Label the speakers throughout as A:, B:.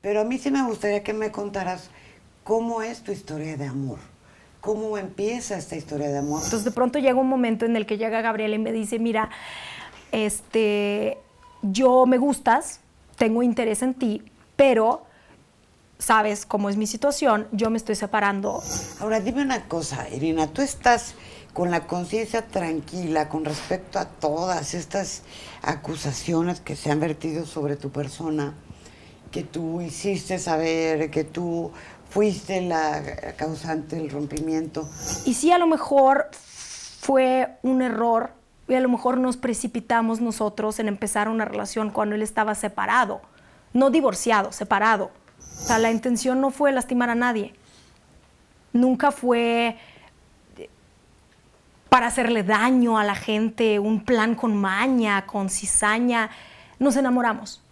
A: Pero a mí sí me gustaría que me contaras cómo es tu historia de amor.
B: ¿Cómo empieza esta historia
A: de amor? Entonces pues de
B: pronto llega un momento en el que llega Gabriel y me dice, mira, este, yo me gustas, tengo interés en ti, pero sabes cómo es mi situación, yo me estoy separando. Ahora dime una
A: cosa, Irina, tú estás con la conciencia tranquila con respecto a todas estas acusaciones que se han vertido sobre tu persona que tú hiciste saber, que tú fuiste la causante del rompimiento.
B: Y sí, a lo mejor fue un error y a lo mejor nos precipitamos nosotros en empezar una relación cuando él estaba separado, no divorciado, separado. O sea, la intención no fue lastimar a nadie. Nunca fue eh, para hacerle daño a la gente, un plan con maña, con cizaña. Nos enamoramos.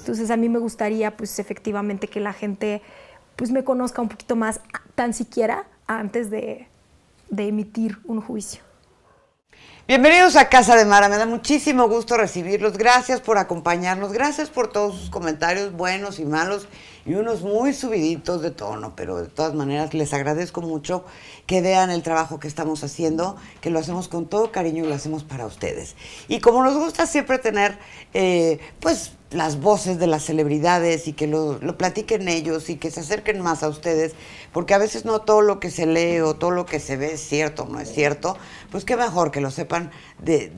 B: Entonces a mí me gustaría pues efectivamente que la gente pues me conozca un poquito más tan siquiera antes de, de emitir un juicio. Bienvenidos a Casa de Mara,
A: me da muchísimo gusto recibirlos, gracias por acompañarnos, gracias por todos sus comentarios buenos y malos y unos muy subiditos de tono, pero de todas maneras les agradezco mucho que vean el trabajo que estamos haciendo, que lo hacemos con todo cariño y lo hacemos para ustedes. Y como nos gusta siempre tener, eh, pues las voces de las celebridades y que lo, platiquen ellos y que se acerquen más a ustedes, porque a veces no todo lo que se lee o todo lo que se ve es cierto o no es cierto, pues qué mejor que lo sepan de,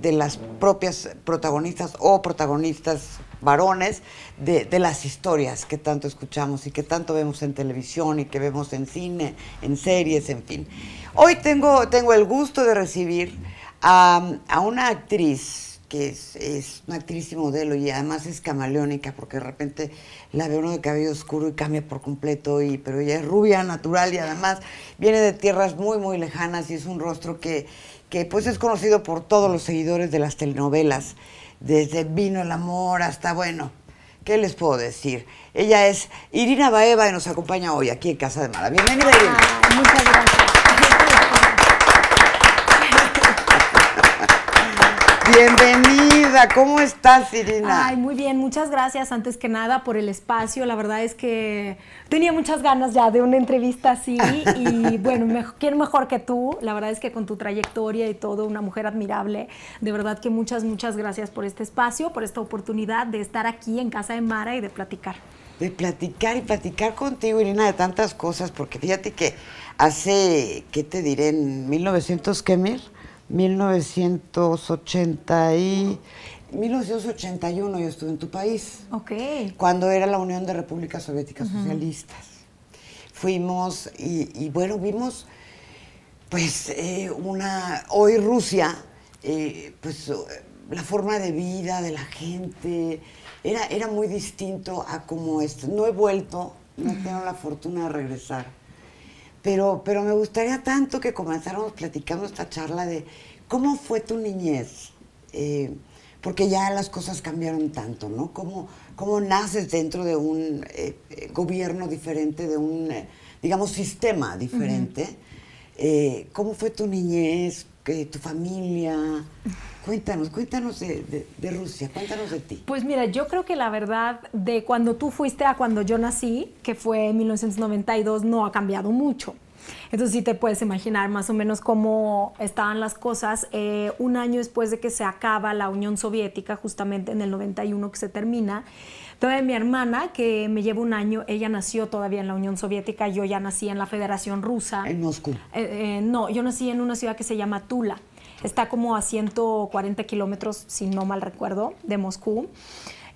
A: de las propias protagonistas o protagonistas varones de, las historias que tanto escuchamos y que tanto vemos en televisión y que vemos en cine, en series, en fin. Hoy tengo, tengo el gusto de recibir a, a una actriz que es, una actriz y modelo y además es camaleónica porque de repente la ve uno de cabello oscuro y cambia por completo, y, pero ella es rubia, natural y además viene de tierras muy, muy lejanas y es un rostro que, que pues es conocido por todos los seguidores de las telenovelas desde Vino el Amor hasta, bueno, ¿qué les puedo decir? Ella es Irina Baeva y nos acompaña hoy aquí en Casa de Mara. Bienvenida, Irina.
B: muchas gracias. Bienvenida. ¿cómo estás, Irina? Ay, muy bien, muchas gracias antes que nada por el espacio. La verdad es que tenía muchas ganas ya de una entrevista así y bueno, quiero ¿quién mejor que tú? La verdad es que con tu trayectoria y todo, una mujer admirable. De verdad que muchas, muchas gracias por este espacio, por esta oportunidad de estar aquí en casa de Mara y de platicar.
A: De platicar y platicar contigo, Irina, de tantas cosas, porque fíjate que hace, ¿qué te diré? En 1900, ¿qué mil? 1980 y... 1981 yo estuve en tu país. Ok. Cuando era la Unión de Repúblicas Soviéticas Socialistas. Fuimos y, bueno, vimos pues eh, una... Hoy Rusia, eh, pues la forma de vida de la gente era, era muy distinto a como esto. No he vuelto, no he tenido tengo la fortuna de regresar pero, me gustaría tanto que comenzáramos platicando esta charla de cómo fue tu niñez. Eh, porque ya las cosas cambiaron tanto, ¿no? ¿Cómo, cómo naces dentro de un eh, eh, gobierno diferente, de un, digamos, sistema diferente? ¿Cómo fue tu niñez, tu familia? Cuéntanos, cuéntanos de, Rusia, cuéntanos de ti.
B: Pues mira, yo creo que la verdad de cuando tú fuiste a cuando yo nací, que fue en 1992, no ha cambiado mucho. Entonces sí te puedes imaginar más o menos cómo estaban las cosas eh, un año después de que se acaba la Unión Soviética, justamente en el 91 que se termina. Todavía mi hermana, que me lleva un año, ella nació todavía en la Unión Soviética, yo ya nací en la Federación Rusa. ¿En Moscú? Eh, eh, no, yo nací en una ciudad que se llama Tula. Está como a 140 kilómetros, si no mal recuerdo, de Moscú.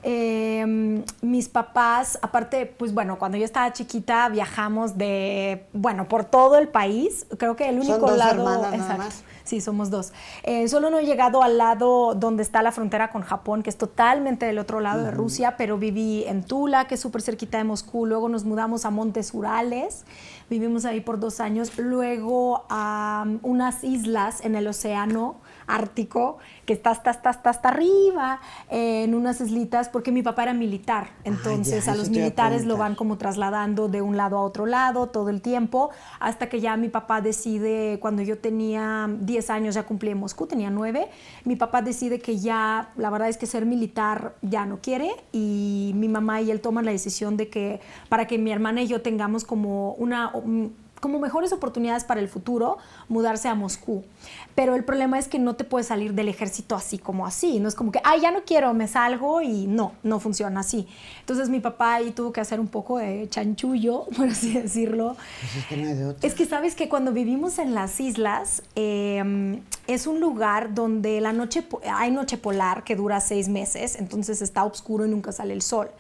B: Em, mis papás, aparte, pues bueno, cuando yo estaba chiquita viajamos de, bueno, por todo el país. Creo que el único lado. exacto. Sí, somos dos. Eh, solo no he llegado al lado donde está la frontera con Japón, que es totalmente del otro lado de Rusia, pero viví en Tula, que es súper cerquita de Moscú. Luego nos mudamos a Montes Urales, vivimos ahí por dos años. Luego a unas islas en el océano ártico, que está hasta, arriba, eh, en unas islitas, porque mi papá era militar. Entonces a los militares lo van como trasladando de un lado a otro lado todo el tiempo, hasta que ya mi papá decide, cuando yo tenía 10 años, ya cumplí en Moscú, tenía 9, mi papá decide que ya, la verdad es que ser militar ya no quiere, y mi mamá y él toman la decisión de que para que mi hermana y yo tengamos como una como mejores oportunidades para el futuro, mudarse a Moscú pero el problema es que no te puedes salir del ejército así como así, no es como que, ay, ya no quiero, me salgo y no, no funciona así. Entonces mi papá ahí tuvo que hacer un poco de chanchullo, por así decirlo. Pues es que, sabes que cuando vivimos en las islas, em, es un lugar donde la noche, hay noche polar que dura seis meses, entonces está oscuro y nunca sale el sol.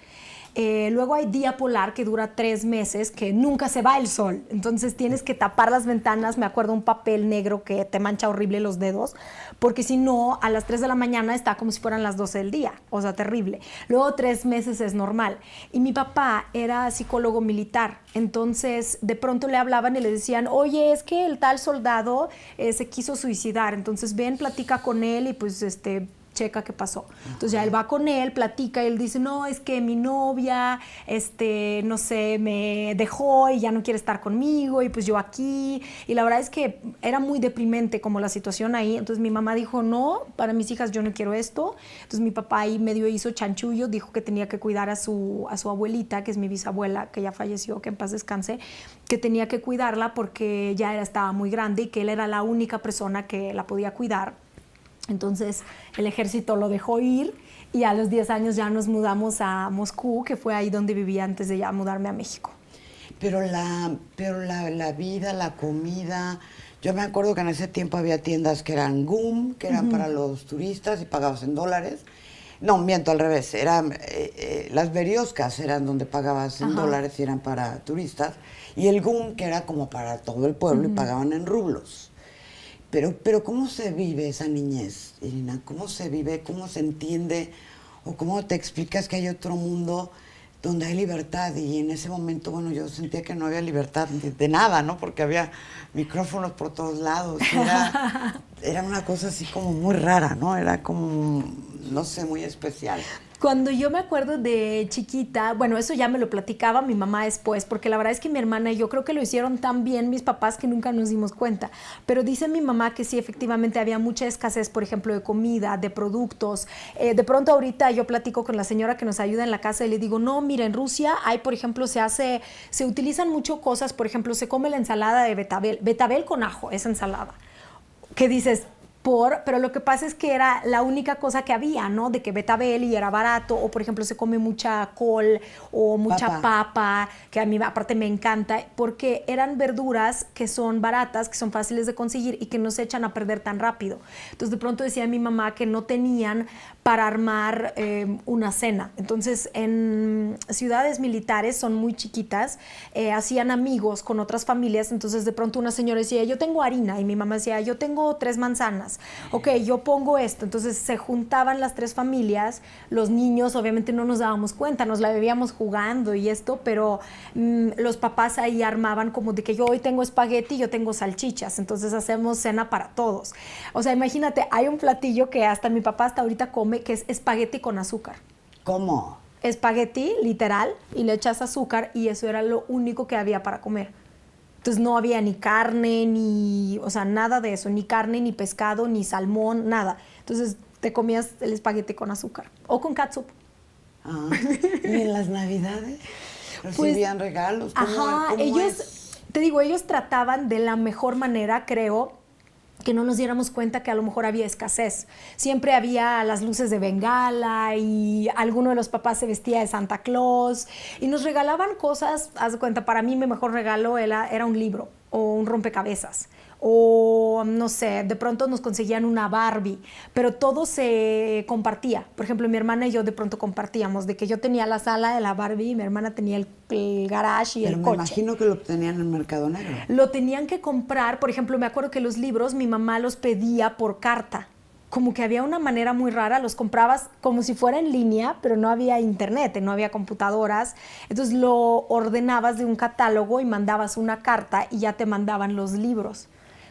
B: Eh, luego hay día polar que dura tres meses, que nunca se va el sol. Entonces tienes que tapar las ventanas. Me acuerdo un papel negro que te mancha horrible los dedos, porque si no, a las 3 de la mañana está como si fueran las 12 del día. O sea, terrible. Luego tres meses es normal. Y mi papá era psicólogo militar. Entonces de pronto le hablaban y le decían, oye, es que el tal soldado eh, se quiso suicidar. Entonces ven, platica con él y pues este checa qué pasó. Entonces ya él va con él, platica y él dice, no, es que mi novia, este, no sé, me dejó y ya no quiere estar conmigo y pues yo aquí. Y la verdad es que era muy deprimente como la situación ahí. Entonces mi mamá dijo, no, para mis hijas yo no quiero esto. Entonces mi papá ahí medio hizo chanchullo, dijo que tenía que cuidar a su, a su abuelita, que es mi bisabuela, que ya falleció, que en paz descanse, que tenía que cuidarla porque ya estaba muy grande y que él era la única persona que la podía cuidar entonces el ejército lo dejó ir y a los 10 años ya nos mudamos a Moscú, que fue ahí donde vivía antes de ya mudarme a México.
A: Pero la, pero la, vida, la comida, yo me acuerdo que en ese tiempo había tiendas que eran GUM, que eran para los turistas y pagabas en dólares. No, miento, al revés. Eran, eh, eh, las verioscas, eran donde pagabas en dólares y eran para turistas. Y el GUM, que era como para todo el pueblo y pagaban en rublos. Pero, pero ¿cómo se vive esa niñez, Irina? ¿Cómo se vive? ¿Cómo se entiende? ¿O cómo te explicas que hay otro mundo donde hay libertad? Y en ese momento, bueno, yo sentía que no había libertad de, nada, ¿no? Porque había micrófonos por todos lados. Era, era una cosa así como muy rara, ¿no? Era como, no sé, muy especial.
B: Cuando yo me acuerdo de chiquita, bueno, eso ya me lo platicaba mi mamá después, porque la verdad es que mi hermana y yo creo que lo hicieron tan bien mis papás que nunca nos dimos cuenta. Pero dice mi mamá que sí, efectivamente había mucha escasez, por ejemplo, de comida, de productos. Eh, de pronto ahorita yo platico con la señora que nos ayuda en la casa y le digo, no, mira, en Rusia hay, por ejemplo, se hace, se utilizan mucho cosas, por ejemplo, se come la ensalada de betabel, betabel con ajo, esa ensalada. ¿Qué dices? pero lo que pasa es que era la única cosa que había, ¿no? De que betabel y era barato, o por ejemplo se come mucha col o mucha papa. que a mí aparte me encanta, porque eran verduras que son baratas, que son fáciles de conseguir y que no se echan a perder tan rápido. Entonces de pronto decía mi mamá que no tenían para armar eh, una cena. Entonces en ciudades militares son muy chiquitas, eh, hacían amigos con otras familias, entonces de pronto una señora decía, yo tengo harina y mi mamá decía, yo tengo tres manzanas Ok, yo pongo esto. Entonces se juntaban las tres familias, los niños obviamente no nos dábamos cuenta, nos la bebíamos jugando y esto, pero mm, los papás ahí armaban como de que yo hoy tengo espagueti, yo tengo salchichas, entonces hacemos cena para todos. O sea, imagínate, hay un platillo que hasta mi papá hasta ahorita come, que es espagueti con azúcar. ¿Cómo? Espagueti, literal, y le echas azúcar y eso era lo único que había para comer. Entonces no había ni carne, ni, o sea, nada de eso, ni carne, ni pescado, ni salmón, nada. Entonces te comías el espaguete con azúcar o con catsup.
A: Ah, y en las navidades pues, recibían regalos. ajá, ellos,
B: te digo, ellos trataban de la mejor manera, creo, que no nos diéramos cuenta que a lo mejor había escasez. Siempre había las luces de Bengala y alguno de los papás se vestía de Santa Claus y nos regalaban cosas, haz de cuenta, para mí mi mejor regalo era, era un libro o un rompecabezas o no sé, de pronto nos conseguían una Barbie, pero todo se compartía. Por ejemplo, mi hermana y yo de pronto compartíamos, de que yo tenía la sala de la Barbie y mi hermana tenía el, garage y el coche. coche. Me imagino
A: que lo tenían en el Mercado Negro.
B: Lo tenían que comprar, por ejemplo, me acuerdo que los libros mi mamá los pedía por carta como que había una manera muy rara, los comprabas como si fuera en línea, pero no había internet, no había computadoras. Entonces lo ordenabas de un catálogo y mandabas una carta y ya te mandaban los libros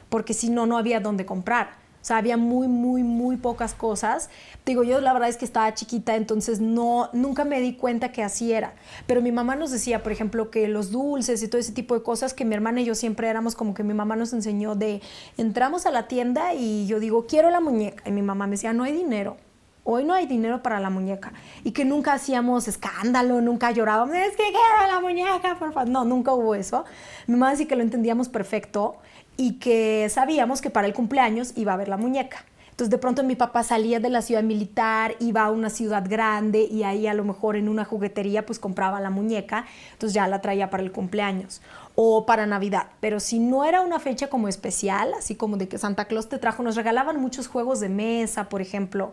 B: porque si no, no había dónde comprar. O sea, había muy, muy, muy pocas cosas. Digo, yo la verdad es que estaba chiquita, entonces no, nunca me di cuenta que así era. Pero mi mamá nos decía, por ejemplo, que los dulces y todo ese tipo de cosas que mi hermana y yo siempre éramos como que mi mamá nos enseñó de, entramos a la tienda y yo digo, quiero la muñeca. Y mi mamá me decía, no hay dinero. Hoy no hay dinero para la muñeca. Y que nunca hacíamos escándalo, nunca llorábamos, es que quiero la muñeca, por favor. No, nunca hubo eso. Mi mamá decía que lo entendíamos perfecto y que sabíamos que para el cumpleaños iba a ver la muñeca. Entonces de pronto mi papá salía de la ciudad militar, iba a una ciudad grande y ahí a lo mejor en una juguetería pues compraba la muñeca, entonces ya la traía para el cumpleaños o para Navidad. Pero si no era una fecha como especial, así como de que Santa Claus te trajo, nos regalaban muchos juegos de mesa, por ejemplo,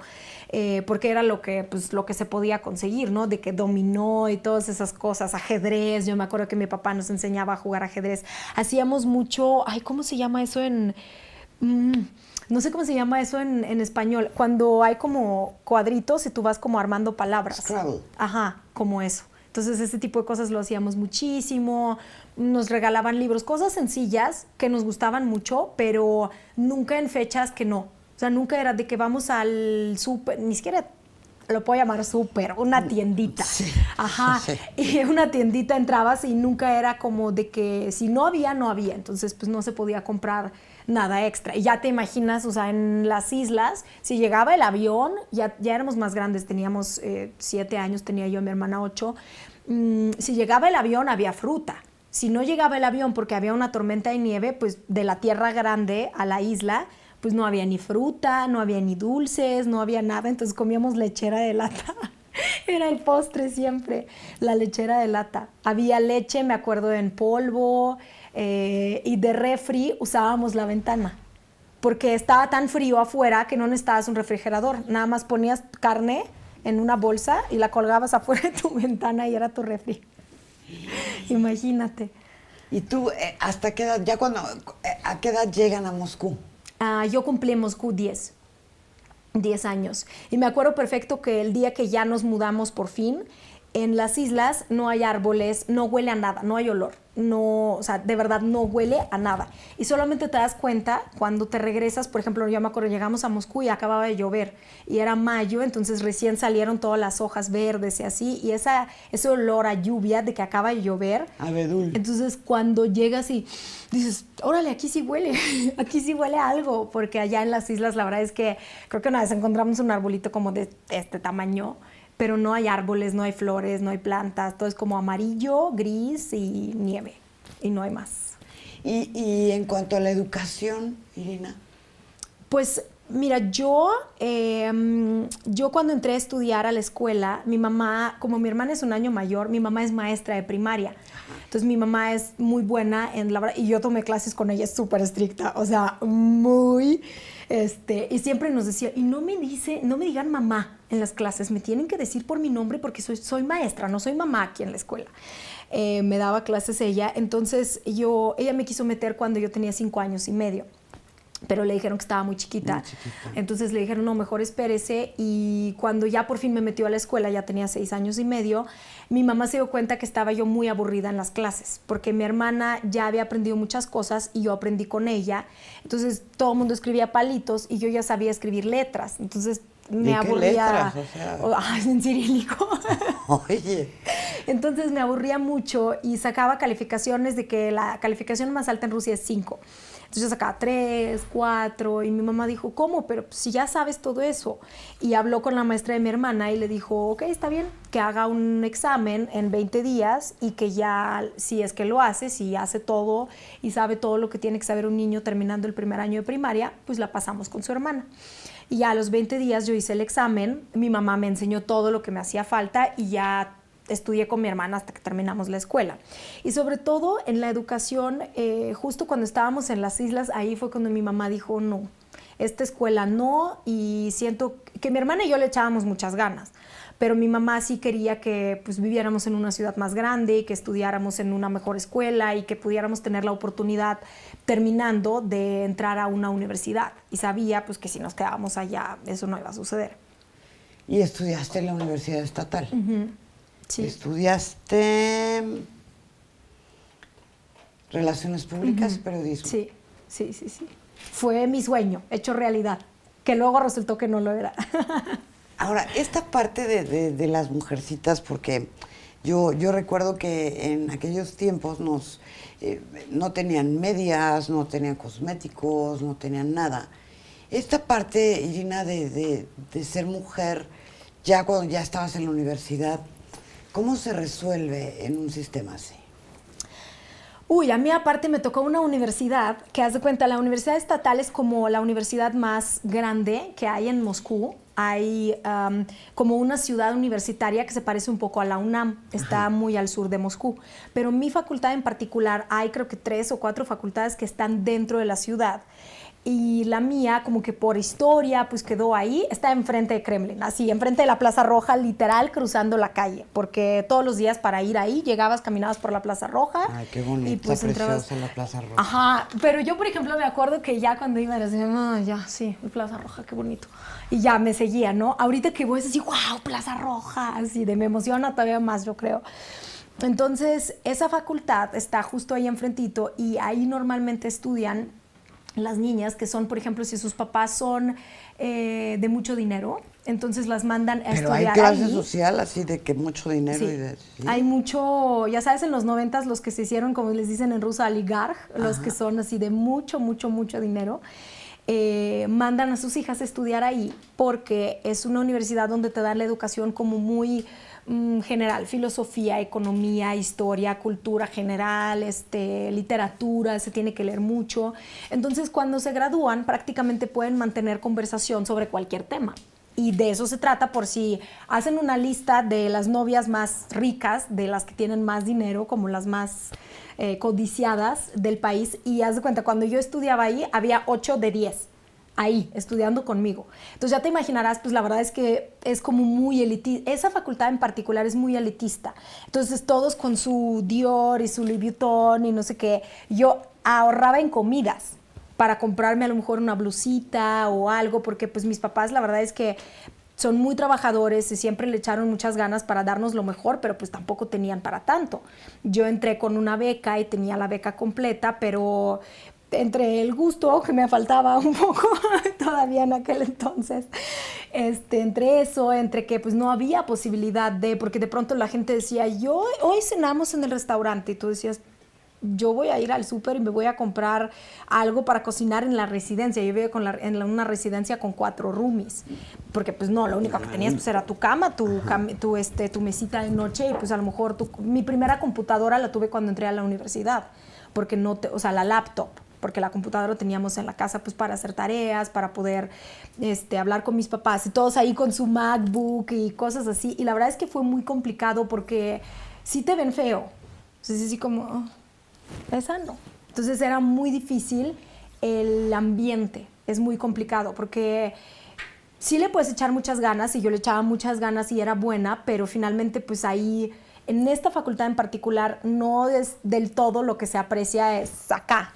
B: eh, porque era lo que, pues, lo que se podía conseguir, ¿no? De que dominó y todas esas cosas, ajedrez. Yo me acuerdo que mi papá nos enseñaba a jugar ajedrez. Hacíamos mucho, ay, ¿cómo se llama eso en... Mm, no sé cómo se llama eso en, español, cuando hay como cuadritos y tú vas como armando palabras. Claro. Ajá, como eso. Entonces, ese tipo de cosas lo hacíamos muchísimo nos regalaban libros, cosas sencillas que nos gustaban mucho, pero nunca en fechas que no. O sea, nunca era de que vamos al súper, ni siquiera lo puedo llamar súper, una tiendita. Ajá. Y una tiendita entrabas y nunca era como de que si no había, no había. Entonces, pues no se podía comprar nada extra. Y ya te imaginas, o sea, en las islas, si llegaba el avión, ya, éramos más grandes, teníamos eh, siete años, tenía yo a mi hermana ocho. Mm, si llegaba el avión, había fruta si no llegaba el avión porque había una tormenta de nieve, pues de la tierra grande a la isla, pues no había ni fruta, no había ni dulces, no había nada, entonces comíamos lechera de lata. Era el postre siempre, la lechera de lata. Había leche, me acuerdo, en polvo eh, y de refri usábamos la ventana porque estaba tan frío afuera que no necesitabas un refrigerador, nada más ponías carne en una bolsa y la colgabas afuera de tu ventana y era tu refri. Imagínate. ¿Y tú eh, hasta qué edad, ya cuando, eh, a qué llegan a Moscú? Ah, yo cumplí Moscú 10. 10 años. Y me acuerdo perfecto que el día que ya nos mudamos por fin, en las islas no hay árboles, no huele a nada, no hay olor, no, o sea, de verdad no huele a nada. Y solamente te das cuenta cuando te regresas, por ejemplo, yo me acuerdo, llegamos a Moscú y acababa de llover y era mayo, entonces recién salieron todas las hojas verdes y así, y esa, ese olor a lluvia de que acaba de llover. Abedul. Entonces cuando llegas y dices, órale, aquí sí huele, aquí sí huele algo, porque allá en las islas la verdad es que creo que una vez encontramos un arbolito como de este tamaño pero no hay árboles, no hay flores, no hay plantas, todo es como amarillo, gris y nieve, y no hay más. ¿Y, en cuanto a la educación, Irina? Pues Mira, yo, em, yo cuando entré a estudiar a la escuela, mi mamá, como mi hermana es un año mayor, mi mamá es maestra de primaria. Entonces mi mamá es muy buena en la y yo tomé clases con ella súper estricta, o sea, muy, este, y siempre nos decía, y no me dice, no me digan mamá en las clases, me tienen que decir por mi nombre porque soy, maestra, no soy mamá aquí en la escuela. Eh, me daba clases ella, entonces yo, ella me quiso meter cuando yo tenía cinco años y medio pero le dijeron que estaba muy chiquita. Entonces le dijeron, no, mejor espérese. Y cuando ya por fin me metió a la escuela, ya tenía seis años y medio, mi mamá se dio cuenta que estaba yo muy aburrida en las clases, porque mi hermana ya había aprendido muchas cosas y yo aprendí con ella. Entonces todo el mundo escribía palitos y yo ya sabía escribir letras. Entonces me aburría. en cirílico.
A: Oye.
B: Entonces me aburría mucho y sacaba calificaciones de que la calificación más alta en Rusia es 5. Entonces acá tres, cuatro, y mi mamá dijo, ¿cómo? Pero pues, si ya sabes todo eso. Y habló con la maestra de mi hermana y le dijo, ok, está bien, que haga un examen en 20 días y que ya, si es que lo hace, si hace todo y sabe todo lo que tiene que saber un niño terminando el primer año de primaria, pues la pasamos con su hermana. Y ya a los 20 días yo hice el examen, mi mamá me enseñó todo lo que me hacía falta y ya estudié con mi hermana hasta que terminamos la escuela. Y sobre todo en la educación, eh, justo cuando estábamos en las islas, ahí fue cuando mi mamá dijo, no, esta escuela no, y siento que mi hermana y yo le echábamos muchas ganas, pero mi mamá sí quería que pues, viviéramos en una ciudad más grande, que estudiáramos en una mejor escuela y que pudiéramos tener la oportunidad terminando de entrar a una universidad. Y sabía pues, que si nos quedábamos allá, eso no iba a suceder.
A: Y estudiaste en la Universidad Estatal. Uh Estudiaste Relaciones Públicas, y periodismo. Sí,
B: sí, sí, sí. Fue mi sueño, hecho realidad, que luego resultó que no lo era.
A: Ahora, esta parte de, las mujercitas, porque yo, yo, recuerdo que en aquellos tiempos nos, eh, no tenían medias, no tenían cosméticos, no tenían nada. Esta parte, Irina, de, de ser mujer, ya cuando ya estabas en la universidad, ¿Cómo se resuelve en un sistema así?
B: Uy, a mí aparte me tocó una universidad, que haz de cuenta, la universidad estatal es como la universidad más grande que hay en Moscú. Hay como una ciudad universitaria que se parece un poco a la UNAM, está muy al sur de Moscú. Pero mi facultad en particular, hay creo que tres o cuatro facultades que están dentro de la ciudad y la mía como que por historia pues quedó ahí, está enfrente de Kremlin, así, enfrente de la Plaza Roja, literal cruzando la calle, porque todos los días para ir ahí llegabas, caminabas por la Plaza Roja. Ay, qué bonito, y pues, la Plaza Roja. Ajá, pero yo por ejemplo me acuerdo que ya cuando iba la oh, ah, ya, sí, Plaza Roja, qué bonito. Y ya me seguía, ¿no? Ahorita que voy es así, wow, Plaza Roja, así, de me emociona todavía más, yo creo. Entonces, esa facultad está justo ahí enfrentito y ahí normalmente estudian las niñas que son, por ejemplo, si sus papás son eh, de mucho dinero, entonces las mandan a Pero estudiar. Hay clase
A: social así de que mucho dinero. Y de,
B: Hay mucho, ya sabes, en los noventas los que se hicieron, como les dicen en ruso, oligarch, los que son así de mucho, mucho, mucho dinero. Eh, mandan a sus hijas a estudiar ahí porque es una universidad donde te dan la educación como muy Mm, general, filosofía, economía, historia, cultura general, este, literatura, se tiene que leer mucho. Entonces, cuando se gradúan, prácticamente pueden mantener conversación sobre cualquier tema. Y de eso se trata por si hacen una lista de las novias más ricas, de las que tienen más dinero, como las más eh, codiciadas del país. Y haz de cuenta, cuando yo estudiaba ahí había 8 de 10 ahí, estudiando conmigo. Entonces ya te imaginarás, pues la verdad es que es como muy elitista, esa facultad en particular es muy elitista. Entonces todos con su Dior y su Louis Vuitton y no sé qué, yo ahorraba en comidas para comprarme a lo mejor una blusita o algo, porque pues mis papás la verdad es que son muy trabajadores y siempre le echaron muchas ganas para darnos lo mejor, pero pues tampoco tenían para tanto. Yo entré con una beca y tenía la beca completa, pero entre el gusto, que me faltaba un poco todavía en aquel entonces, este, entre eso, entre que pues no había posibilidad de, porque de pronto la gente decía, yo hoy cenamos en el restaurante y tú decías, yo voy a ir al súper y me voy a comprar algo para cocinar en la residencia. Yo vivía con en una residencia con cuatro roomies, porque pues no, lo único que tenías pues, era tu cama, tu, este, tu mesita de noche y pues a lo mejor mi primera computadora la tuve cuando entré a la universidad, porque no, te, o sea, la laptop porque la computadora lo teníamos en la casa pues para hacer tareas, para poder este, hablar con mis papás y todos ahí con su MacBook y cosas así. Y la verdad es que fue muy complicado porque sí te ven feo. Entonces así como, oh, esa no. Entonces era muy difícil el ambiente, es muy complicado porque sí le puedes echar muchas ganas y yo le echaba muchas ganas y era buena, pero finalmente pues ahí en esta facultad en particular no es del todo lo que se aprecia es acá,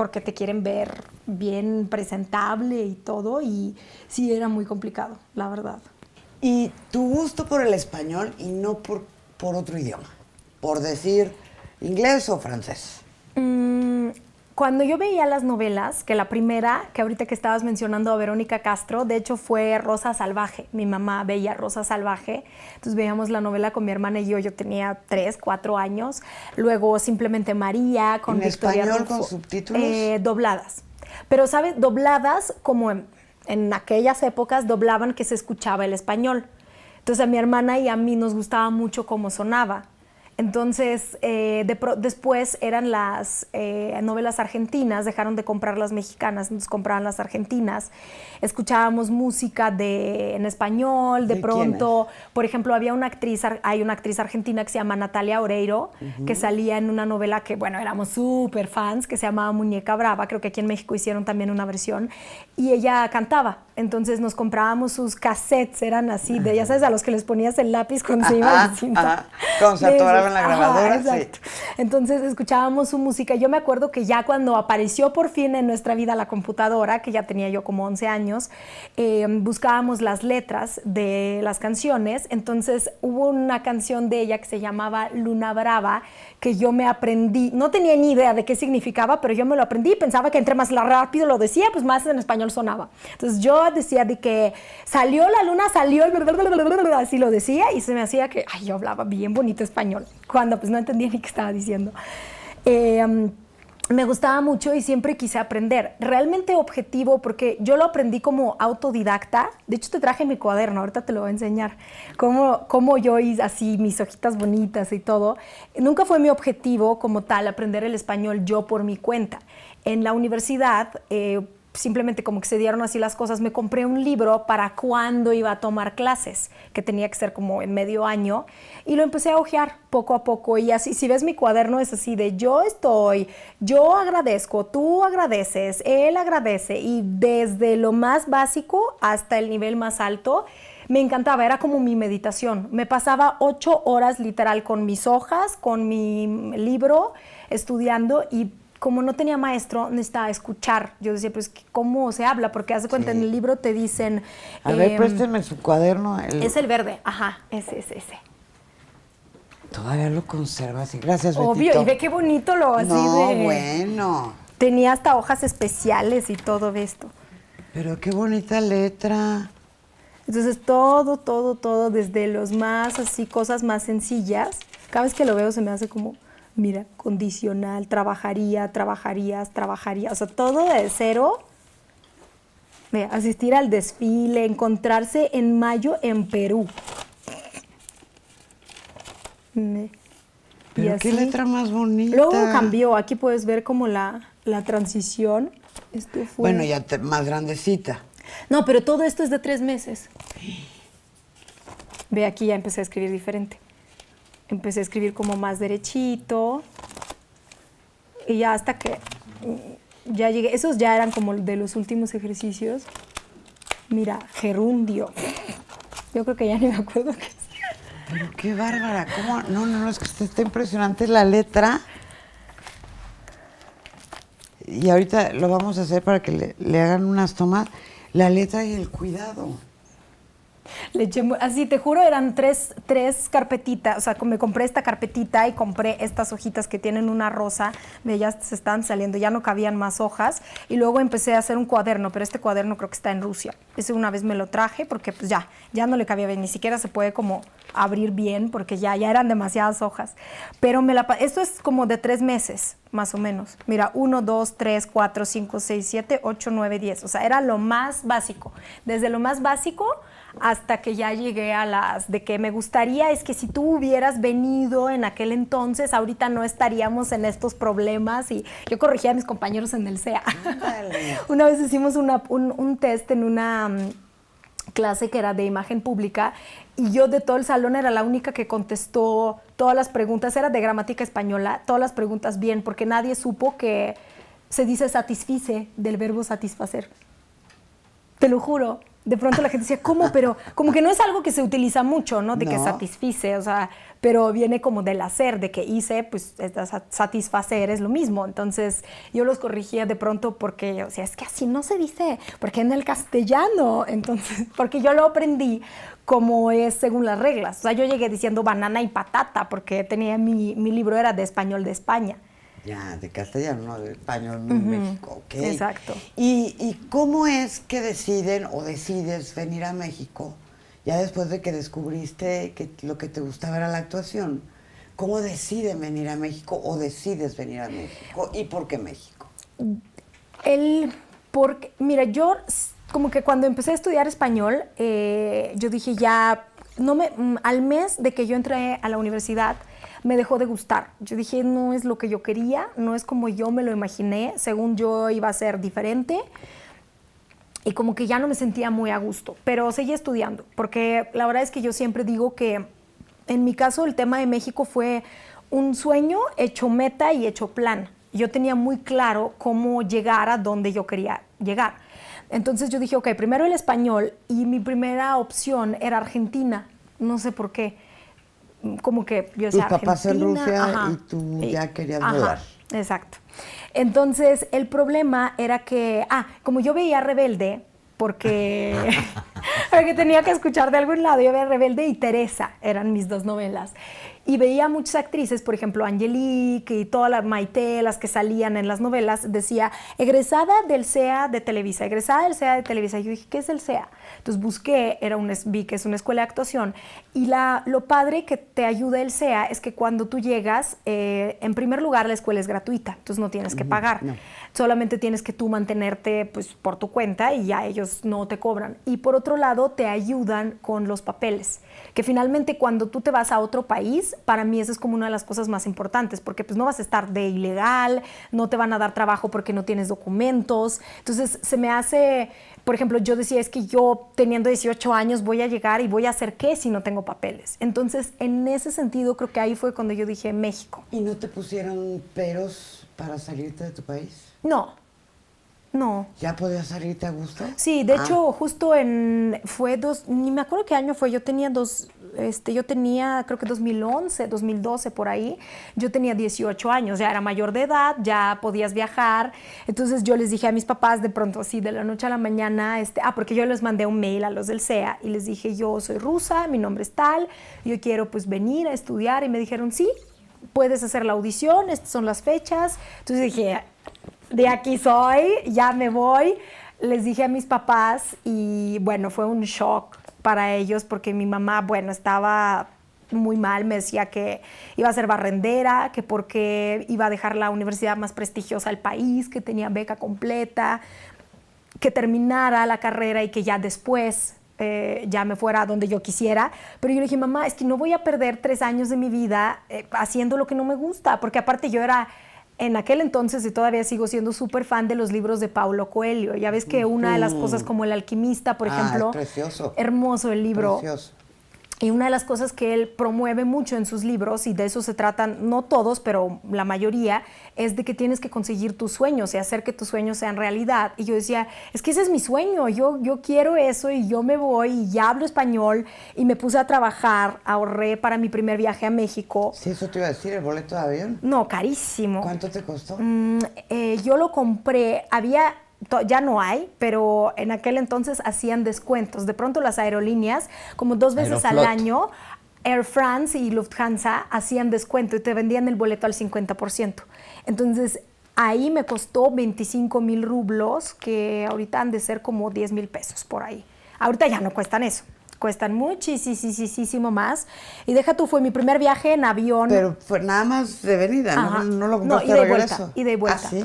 B: porque te quieren ver bien presentable y todo, y sí era muy complicado, la verdad.
A: ¿Y tu gusto por el español y no por, por otro idioma? Por decir inglés o francés.
B: Mm, cuando yo veía las novelas, que la primera, que ahorita que estabas mencionando a Verónica Castro, de hecho fue Rosa Salvaje, mi mamá veía Rosa Salvaje, entonces veíamos la novela con mi hermana y yo, yo tenía tres, cuatro años, luego simplemente María con ¿En español con subtítulos? Eh, dobladas, pero ¿sabes? Dobladas como en, en, aquellas épocas doblaban que se escuchaba el español, entonces a mi hermana y a mí nos gustaba mucho cómo sonaba, entonces, eh, después eran las eh, novelas argentinas, dejaron de comprar las mexicanas, nos compraban las argentinas. Escuchábamos música en español, de, pronto, por ejemplo, había una actriz, hay una actriz argentina que se llama Natalia Oreiro, que salía en una novela que, bueno, éramos súper fans, que se llamaba Muñeca Brava, creo que aquí en México hicieron también una versión, y ella cantaba. Entonces nos comprábamos sus cassettes, eran así, de, ya sabes, a los que les ponías el lápiz cuando se iba la cinta.
A: se atoraban la grabadora. sí.
B: Entonces escuchábamos su música. Yo me acuerdo que ya cuando apareció por fin en nuestra vida la computadora, que ya tenía yo como 11 años, eh, buscábamos las letras de las canciones. Entonces hubo una canción de ella que se llamaba Luna Brava, que yo me aprendí. No tenía ni idea de qué significaba, pero yo me lo aprendí y pensaba que entre más rápido lo decía, pues más en español sonaba. Entonces yo decía de que salió la luna, salió el... Así lo decía y se me hacía que, ay, yo hablaba bien bonito español, cuando pues no entendía ni qué estaba diciendo. Em, me gustaba mucho y siempre quise aprender. Realmente objetivo, porque yo lo aprendí como autodidacta. De hecho, te traje mi cuaderno, ahorita te lo voy a enseñar. Cómo, cómo yo hice así mis hojitas bonitas y todo. Nunca fue mi objetivo como tal aprender el español yo por mi cuenta. En la universidad, eh, simplemente como que se dieron así las cosas, me compré un libro para cuándo iba a tomar clases, que tenía que ser como en medio año, y lo empecé a hojear poco a poco. Y así, si ves mi cuaderno, es así de yo estoy, yo agradezco, tú agradeces, él agradece, y desde lo más básico hasta el nivel más alto me encantaba, era como mi meditación. Me pasaba ocho horas literal con mis hojas, con mi libro, estudiando y como no tenía maestro, necesitaba escuchar. Yo decía, pues, ¿cómo se habla? Porque hace cuenta, en el libro te dicen... A ver, em, préstenme
A: su cuaderno. Es
B: el verde, ajá, ese, ese, ese.
A: Todavía lo conservas, y gracias, Obvio, y
B: ve qué bonito lo así no, bueno. Tenía hasta hojas especiales y todo esto. Pero qué bonita letra. Entonces, todo, todo, todo, desde los más, así, cosas más sencillas. Cada vez que lo veo se me hace como mira, condicional, trabajaría, trabajarías, trabajaría, o sea, todo de cero. Mira, asistir al desfile, encontrarse en mayo en Perú. y qué letra más bonita. Luego cambió, aquí puedes ver como la, transición. Bueno, ya
A: más grandecita.
B: No, pero todo esto es de tres meses. Ve, aquí ya empecé a escribir diferente empecé a escribir como más derechito y ya hasta que mm, ya llegué, esos ya eran como de los últimos ejercicios. Mira, gerundio. Yo creo que ya ni me acuerdo qué
A: pero qué bárbara, ¿cómo? No, no, no, es que está impresionante la letra. Y ahorita lo vamos a hacer para que le, le hagan unas tomas. La letra y el
B: cuidado. Le eché así, te juro, eran tres, tres carpetitas. O sea, me compré esta carpetita y compré estas hojitas que tienen una rosa. Me ya se están saliendo, ya no cabían más hojas. Y luego empecé a hacer un cuaderno, pero este cuaderno creo que está en Rusia. Ese una vez me lo traje porque pues ya, ya no le cabía bien. Ni siquiera se puede como abrir bien porque ya, ya eran demasiadas hojas. Pero me la, esto es como de tres meses, más o menos. Mira, uno, dos, tres, cuatro, cinco, seis, siete, ocho, nueve, diez. O sea, era lo más básico. Desde lo más básico hasta que ya llegué a las de que me gustaría es que si tú hubieras venido en aquel entonces, ahorita no estaríamos en estos problemas y yo corregí a mis compañeros en el sea. una vez hicimos un, test en una mm, clase que era de imagen pública y yo de todo el salón era la única que contestó todas las preguntas, era de gramática española, todas las preguntas bien, porque nadie supo que se dice satisfice del verbo satisfacer. Te lo juro. De pronto la gente decía, ¿cómo? Pero como que no es algo que se utiliza mucho, ¿no? De que satisfice, o sea, pero viene como del hacer, de que hice, pues satisfacer es lo mismo. Entonces yo los corrigía de pronto porque, o sea, es que así no se dice, porque en el castellano, entonces, porque yo lo aprendí como es según las reglas. O sea, yo llegué diciendo banana y patata porque tenía mi, mi libro era de español de España
A: ya de castellano, no de español, no México, ¿ok? Exacto. ¿Y, cómo es que deciden o decides venir a México ya después de que descubriste que lo que te gustaba era la actuación? ¿Cómo deciden venir a México o decides venir a México? ¿Y por qué México?
B: El, porque, mira, yo como que cuando empecé a estudiar español, eh, yo dije ya, no me, mm, al mes de que yo entré a la universidad, me dejó de gustar. Yo dije, no es lo que yo quería, no es como yo me lo imaginé, según yo iba a ser diferente. Y como que ya no me sentía muy a gusto, pero seguí estudiando, porque la verdad es que yo siempre digo que en mi caso el tema de México fue un sueño hecho meta y hecho plan. Yo tenía muy claro cómo llegar a donde yo quería llegar. Entonces yo dije, ok, primero el español y mi primera opción era Argentina, no sé por qué como que yo Tus papás en Rusia y
A: tú ya querías ajá,
B: Exacto. Entonces, el problema era que, ah, como yo veía Rebelde, porque, porque tenía que escuchar de algún lado, yo veía Rebelde y Teresa, eran mis dos novelas. Y veía muchas actrices, por ejemplo, Angelique y todas las Maite, las que salían en las novelas, decía, egresada del CEA de Televisa, egresada del CEA de Televisa. Y yo dije, ¿qué es el CEA? Entonces busqué, era un, vi que es una escuela de actuación y la, lo padre que te ayuda el SEA es que cuando tú llegas, eh, en primer lugar la escuela es gratuita, entonces no tienes que pagar, solamente tienes que tú mantenerte pues, por tu cuenta y ya ellos no te cobran. Y por otro lado te ayudan con los papeles, que finalmente cuando tú te vas a otro país, para mí eso es como una de las cosas más importantes, porque pues no vas a estar de ilegal, no te van a dar trabajo porque no tienes documentos, entonces se me hace por ejemplo, yo decía, es que yo teniendo 18 años voy a llegar y voy a hacer qué si no tengo papeles. Entonces, en ese sentido, creo que ahí fue cuando yo dije México. ¿Y no te pusieron peros para salirte de tu país? No, no.
A: ¿Ya podías salirte a gusto? Sí, de ah. hecho,
B: justo en, fue dos, ni me acuerdo qué año fue, yo tenía dos, este, yo tenía, creo que 2011, 2012, por ahí, yo tenía 18 años, ya era mayor de edad, ya podías viajar. Entonces yo les dije a mis papás de pronto, así, de la noche a la mañana, este, ah, porque yo les mandé un mail a los del CEA y les dije, yo soy rusa, mi nombre es tal, yo quiero pues venir a estudiar y me dijeron, sí, puedes hacer la audición, estas son las fechas. Entonces dije, de aquí soy, ya me voy. Les dije a mis papás y bueno, fue un shock para ellos porque mi mamá, bueno, estaba muy mal, me decía que iba a ser barrendera, que porque iba a dejar la universidad más prestigiosa del país, que tenía beca completa, que terminara la carrera y que ya después eh, ya me fuera a donde yo quisiera. Pero yo le dije, mamá, es que no voy a perder tres años de mi vida eh, haciendo lo que no me gusta, porque aparte yo era en aquel entonces y todavía sigo siendo súper fan de los libros de Paulo Coelho. Ya ves que una de las cosas como El alquimista, por ah, ejemplo, precioso. hermoso el libro. Y una de las cosas que él promueve mucho en sus libros, y de eso se tratan, no todos, pero la mayoría, es de que tienes que conseguir tus sueños y hacer que tus sueños sean realidad. Y yo decía, es que ese es mi sueño, yo, yo quiero eso y yo me voy y ya hablo español y me puse a trabajar, ahorré para mi primer viaje a México. Sí, eso te iba a decir, el boleto de avión. No, carísimo. ¿Cuánto te costó? Mm, eh, yo lo compré, había ya no hay, pero en aquel entonces hacían descuentos. De pronto las aerolíneas, como dos veces al año, Air France y Lufthansa hacían descuento y te vendían el boleto al 50%. Entonces, ahí me costó 25 mil rublos, que ahorita han de ser como 10 mil pesos por ahí. Ahorita ya no cuestan eso. Cuestan muchísimo más. Y deja tú, fue mi primer viaje en avión. Pero fue nada más de venida, ¿no? no, lo compraste de regreso. Vuelta, y de vuelta. Ah, sí?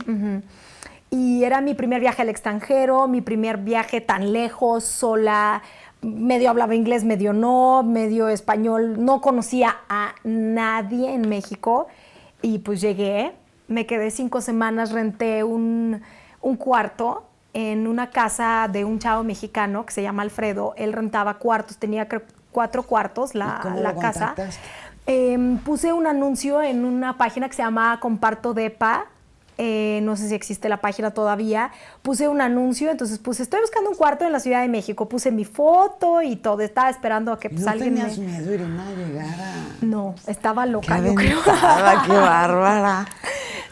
B: Y era mi primer viaje al extranjero, mi primer viaje tan lejos, sola, medio hablaba inglés, medio no, medio español, no conocía a nadie en México. Y pues llegué, me quedé cinco semanas, renté un, cuarto en una casa de un chavo mexicano que se llama Alfredo. Él rentaba cuartos, tenía cuatro cuartos la, casa. Em, puse un anuncio en una página que se llama Comparto Depa eh, no sé si existe la página todavía, puse un anuncio, entonces puse, estoy buscando un cuarto en la Ciudad de México, puse mi foto y todo, estaba esperando a que pues, ¿No tenías miedo, a llegar a... No, estaba loca, yo creo. bárbara!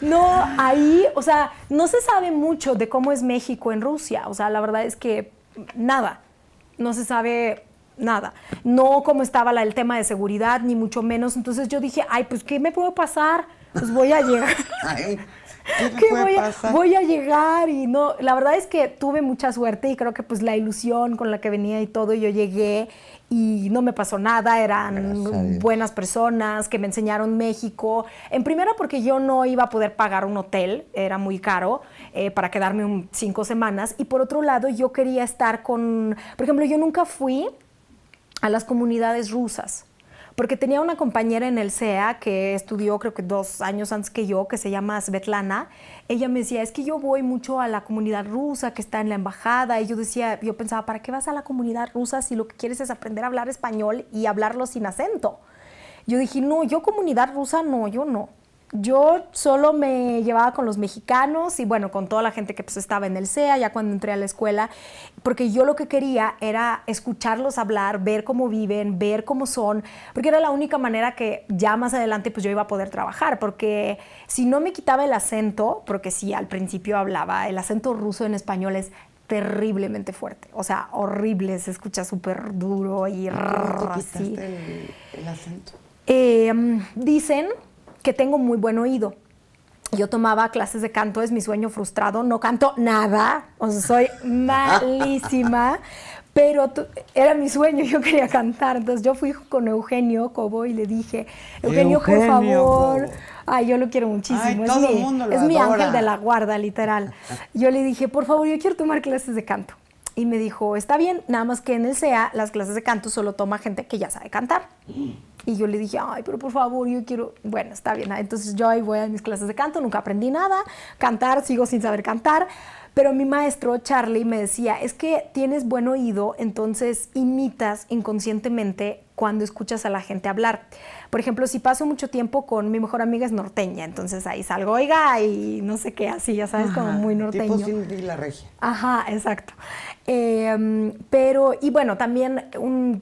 B: No, ahí, o sea, no se sabe mucho de cómo es México en Rusia, o sea, la verdad es que nada, no se sabe nada. No cómo estaba el tema de seguridad, ni mucho menos. Entonces yo dije, ay, pues ¿qué me puede pasar? Pues voy a llegar. voy, A, llegar y no, la verdad es que tuve mucha suerte y creo que pues la ilusión con la que venía y todo, yo llegué y no me pasó nada, eran buenas personas que me enseñaron México. En primera porque yo no iba a poder pagar un hotel, era muy caro eh, para quedarme cinco semanas. Y por otro lado yo quería estar con, por ejemplo, yo nunca fui a las comunidades rusas porque tenía una compañera en el CEA que estudió creo que dos años antes que yo, que se llama Svetlana. Ella me decía, es que yo voy mucho a la comunidad rusa que está en la embajada. Y yo decía, yo pensaba, ¿para qué vas a la comunidad rusa si lo que quieres es aprender a hablar español y hablarlo sin acento? Yo dije, no, yo comunidad rusa no, yo no yo solo me llevaba con los mexicanos y bueno, con toda la gente que pues, estaba en el SEA, ya cuando entré a la escuela, porque yo lo que quería era escucharlos hablar, ver cómo viven, ver cómo son, porque era la única manera que ya más adelante pues yo iba a poder trabajar, porque si no me quitaba el acento, porque sí, al principio hablaba, el acento ruso en español es terriblemente fuerte, o sea, horrible, se escucha súper duro y... ¿Cómo ah,
A: El, acento?
B: Em, dicen que tengo muy buen oído. Yo tomaba clases de canto, es mi sueño frustrado, no canto nada, o sea, soy malísima, pero era mi sueño, yo quería cantar. Entonces yo fui con Eugenio Cobo y le dije, Eugenio, por favor, ay, yo lo quiero muchísimo, es, mi, es mi ángel de la guarda, literal. Yo le dije, por favor, yo quiero tomar clases de canto. Y me dijo, está bien, nada más que en el SEA las clases de canto solo toma gente que ya sabe cantar. Mm. Y yo le dije, ay, pero por favor, yo quiero, bueno, está bien. Ah, entonces yo ahí voy a mis clases de canto, nunca aprendí nada, cantar, sigo sin saber cantar. Pero mi maestro Charlie me decía, es que tienes buen oído, entonces imitas inconscientemente cuando escuchas a la gente hablar. Por ejemplo, si paso mucho tiempo con mi mejor amiga es norteña, entonces ahí salgo, oiga, y no sé qué, así, ya sabes, como muy norteño. Tipo la regia. Ajá, exacto. Em, pero, y bueno, también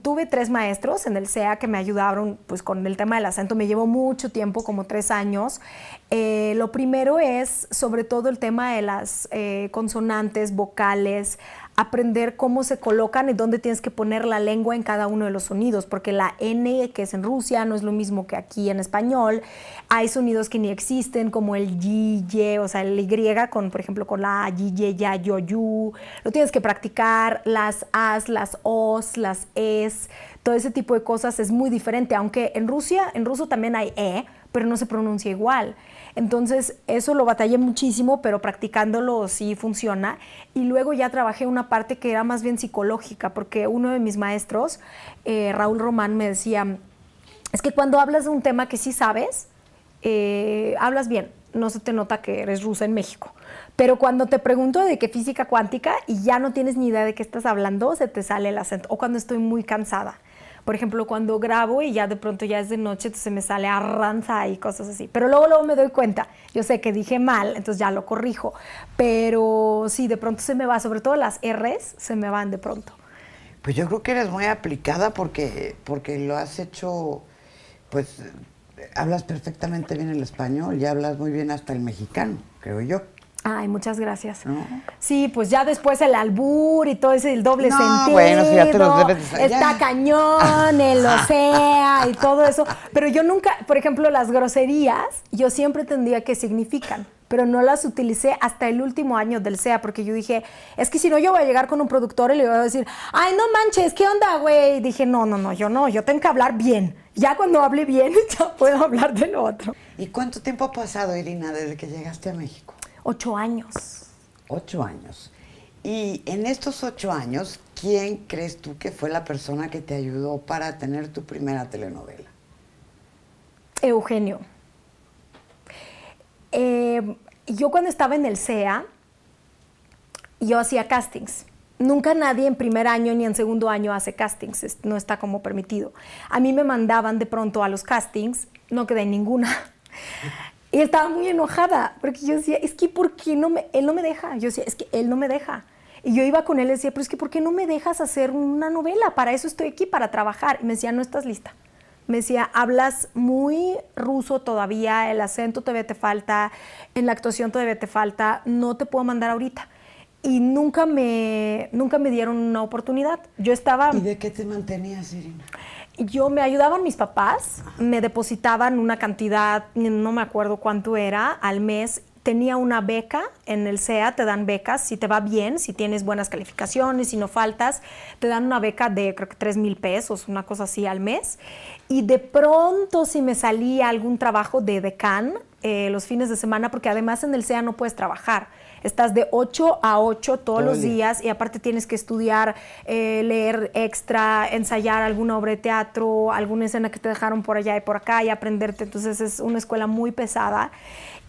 B: tuve tres maestros en el CEA que me ayudaron pues con el tema del acento, me llevó mucho tiempo, como tres años. Eh, lo primero es sobre todo el tema de las eh, consonantes, vocales, aprender cómo se colocan y dónde tienes que poner la lengua en cada uno de los sonidos, porque la N que es en Rusia no es lo mismo que aquí en español. Hay sonidos que ni existen, como el Y, o sea, el Y, con, por ejemplo, con la A, Y, Y, Ya, Yo, Yu. Lo tienes que practicar, las As, las Os, las Es, todo ese tipo de cosas es muy diferente, aunque en Rusia, en ruso también hay E, pero no se pronuncia igual. Entonces, eso lo batallé muchísimo, pero practicándolo sí funciona. Y luego ya trabajé una parte que era más bien psicológica, porque uno de mis maestros, eh, Raúl Román, me decía, es que cuando hablas de un tema que sí sabes, eh, hablas bien, no se te nota que eres rusa en México. Pero cuando te pregunto de qué física cuántica y ya no tienes ni idea de qué estás hablando, se te sale el acento. O cuando estoy muy cansada. Por ejemplo, cuando grabo y ya de pronto ya es de noche, entonces me sale arranza y cosas así. Pero luego, luego me doy cuenta. Yo sé que dije mal, entonces ya lo corrijo. Pero sí, de pronto se me va, sobre todo las R's se me van de pronto.
A: Pues yo creo que eres muy aplicada porque, porque lo has hecho, pues hablas perfectamente bien el español y hablas muy bien hasta el mexicano, creo yo.
B: Ay, muchas gracias. Sí, pues ya después el albur y todo ese, el doble sentido. Bueno, si ya te los Está cañón, el osea y todo eso. Pero yo nunca, por ejemplo, las groserías, yo siempre tendría que significan, pero no las utilicé hasta el último año del SEA, porque yo dije, es que si no, yo voy a llegar con un productor y le voy a decir, ay, no manches, ¿qué onda, güey? dije, no, no, no, yo no, yo tengo que hablar bien. Ya cuando hable bien, ya puedo hablar del otro. ¿Y cuánto tiempo ha pasado, Irina, desde que llegaste a México? Ocho años.
A: Ocho años. Y en estos ocho años, ¿quién crees tú que fue la persona que te ayudó para tener tu primera telenovela?
B: Eugenio. Eh, yo cuando estaba en el CEA, yo hacía castings. Nunca nadie en primer año ni en segundo año hace castings, no está como permitido. A mí me mandaban de pronto a los castings, no quedé en ninguna. Y estaba muy enojada, porque yo decía, es que ¿por qué no me, él no me deja? Yo decía, es que él no me deja. Y yo iba con él y decía, pero es que ¿por qué no me dejas hacer una novela? Para eso estoy aquí, para trabajar. Y me decía, no estás lista. Me decía, hablas muy ruso todavía, el acento todavía te falta, en la actuación todavía te falta, no te puedo mandar ahorita. Y nunca me, nunca me dieron una oportunidad. Yo estaba... ¿Y de qué te mantenías, Irina? yo me ayudaban mis papás, me depositaban una cantidad, no me acuerdo cuánto era, al mes. Tenía una beca en el SEA, te dan becas, si te va bien, si tienes buenas calificaciones, si no faltas, te dan una beca de creo que 3 mil pesos, una cosa así al mes. Y de pronto si me salía algún trabajo de decán eh, los fines de semana, porque además en el SEA no puedes trabajar estás de 8 a 8 todos los días y aparte tienes que estudiar, eh, leer extra, ensayar alguna obra de teatro, alguna escena que te dejaron por allá y por acá y aprenderte. Entonces es una escuela muy pesada.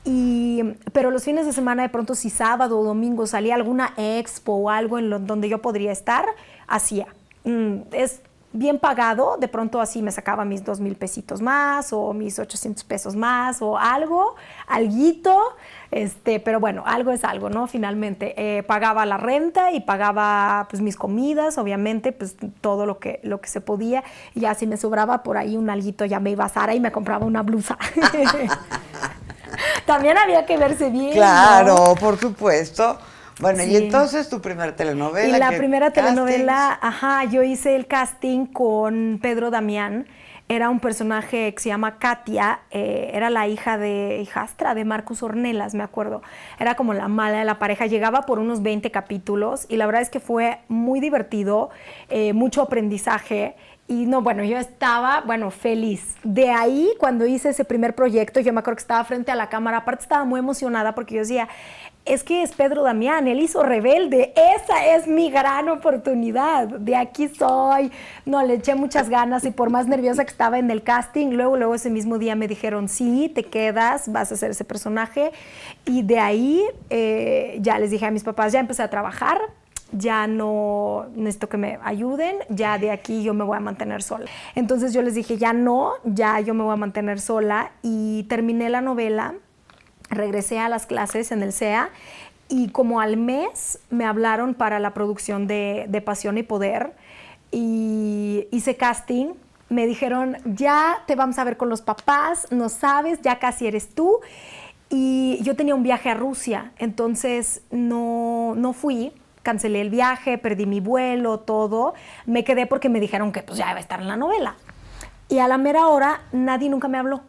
B: Y, pero los fines de semana, de pronto, si sábado o domingo salía alguna expo o algo en donde yo podría estar, hacía. Mm, es bien pagado, de pronto así me sacaba mis dos mil pesitos más o mis 800 pesos más o algo, alguito, este, pero bueno, algo es algo, ¿no? Finalmente, eh, pagaba la renta y pagaba pues mis comidas, obviamente, pues todo lo que, lo que se podía y ya si me sobraba por ahí un alguito ya me iba a Sara y me compraba una blusa. También había que verse bien. Claro,
A: por supuesto. Bueno, y entonces tu primera telenovela. Y la primera
B: telenovela, ajá, yo hice el casting con Pedro Damián. Era un personaje que se llama Katia, eh, era la hija de hijastra de Marcus Ornelas, me acuerdo. Era como la mala de la pareja, llegaba por unos 20 capítulos y la verdad es que fue muy divertido, eh, mucho aprendizaje. Y no, bueno, yo estaba, bueno, feliz. De ahí, cuando hice ese primer proyecto, yo me acuerdo que estaba frente a la cámara, aparte estaba muy emocionada porque yo decía, es que es Pedro Damián, él hizo rebelde, esa es mi gran oportunidad, de aquí soy, no, le eché muchas ganas y por más nerviosa que estaba en el casting, luego, luego ese mismo día me dijeron, sí, te quedas, vas a ser ese personaje y de ahí eh, ya les dije a mis papás, ya empecé a trabajar, ya no necesito que me ayuden, ya de aquí yo me voy a mantener sola. Entonces yo les dije, ya no, ya yo me voy a mantener sola y terminé la novela regresé a las clases en el CEA y como al mes me hablaron para la producción de, Pasión y Poder y hice casting. Me dijeron, ya te vamos a ver con los papás, no sabes, ya casi eres tú. Y yo tenía un viaje a Rusia, entonces no, no fui, cancelé el viaje, perdí mi vuelo, todo. Me quedé porque me dijeron que pues ya iba a estar en la novela. Y a la mera hora nadie nunca me habló.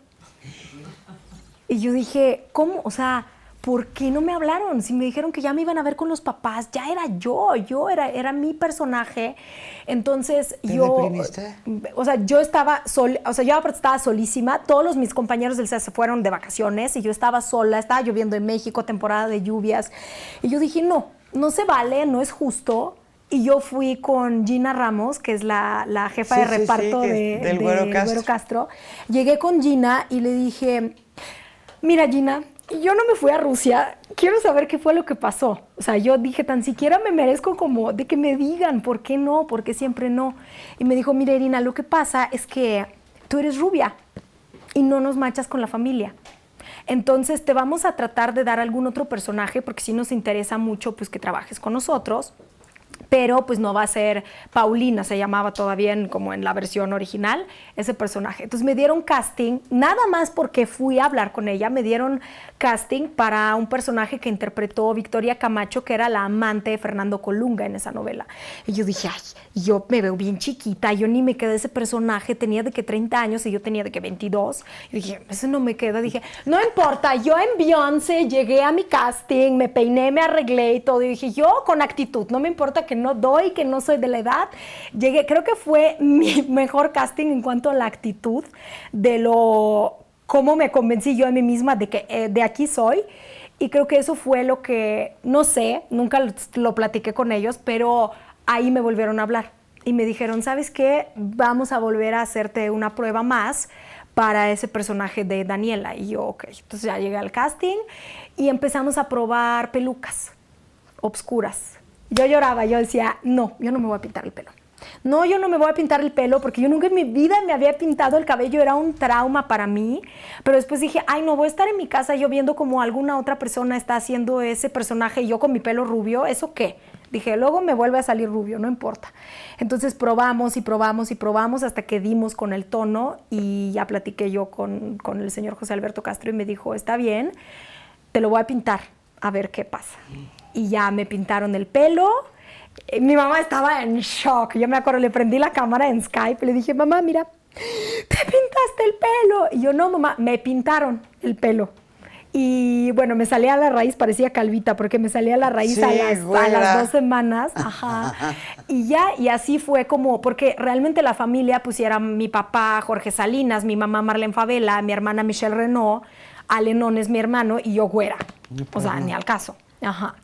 B: Y yo dije, ¿cómo? O sea, ¿por qué no me hablaron? Si me dijeron que ya me iban a ver con los papás, ya era yo, yo era, era mi personaje. Entonces yo... O sea, yo estaba sol, o sea, yo estaba solísima, todos los, mis compañeros del CES se fueron de vacaciones y yo estaba sola, estaba lloviendo en México, temporada de lluvias. Y yo dije, no, no se vale, no es justo. Y yo fui con Gina Ramos, que es la, jefa de reparto de, del Güero Castro. Llegué con Gina y le dije, Mira, Gina, yo no me fui a Rusia. Quiero saber qué fue lo que pasó. O sea, yo dije, tan siquiera me merezco como de que me digan por qué no, por qué siempre no. Y me dijo, mira, Irina, lo que pasa es que tú eres rubia y no nos machas con la familia. Entonces te vamos a tratar de dar algún otro personaje porque sí nos interesa mucho pues que trabajes con nosotros pero pues no va a ser Paulina, se llamaba todavía como en la versión original ese personaje. Entonces me dieron casting, nada más porque fui a hablar con ella, me dieron casting para un personaje que interpretó Victoria Camacho, que era la amante de Fernando Colunga en esa novela. Y yo dije, ay, yo me veo bien chiquita, yo ni me quedé ese personaje, tenía de que 30 años y yo tenía de que 22. Y dije, eso no me queda. Dije, no importa, yo en Beyoncé llegué a mi casting, me peiné, me arreglé y todo. Y dije, yo con actitud, no me importa que no doy, que no soy de la edad. Llegué, creo que fue mi mejor casting en cuanto a la actitud de lo cómo me convencí yo a mí misma de que eh, de aquí soy. Y creo que eso fue lo que, no sé, nunca lo, lo platiqué con ellos, pero ahí me volvieron a hablar y me dijeron, ¿sabes qué? Vamos a volver a hacerte una prueba más para ese personaje de Daniela. Y yo, ok, entonces ya llegué al casting y empezamos a probar pelucas obscuras. Yo lloraba, yo decía, no, yo no me voy a pintar el pelo. No, yo no me voy a pintar el pelo porque yo nunca en mi vida me había pintado el cabello, era un trauma para mí. Pero después dije, ay, no, voy a estar en mi casa yo viendo como alguna otra persona está haciendo ese personaje y yo con mi pelo rubio, ¿eso qué? Dije, luego me vuelve a salir rubio, no importa. Entonces probamos y probamos y probamos hasta que dimos con el tono y ya platiqué yo con, con el señor José Alberto Castro y me dijo, está bien, te lo voy a pintar, a ver qué pasa. Y ya me pintaron el pelo, eh, mi mamá estaba en shock. Yo me acuerdo, le prendí la cámara en Skype le dije, mamá, mira, te pintaste el pelo. Y yo, no, mamá, me pintaron el pelo. Y bueno, me salía a la raíz, parecía calvita, porque me salía a la raíz a, las, dos semanas. Y ya, y así fue como, porque realmente la familia, pusiera mi papá Jorge Salinas, mi mamá Marlene Favela, mi hermana Michelle Renault, Alenón es mi hermano y yo güera. o sea, ni al caso. Ajá.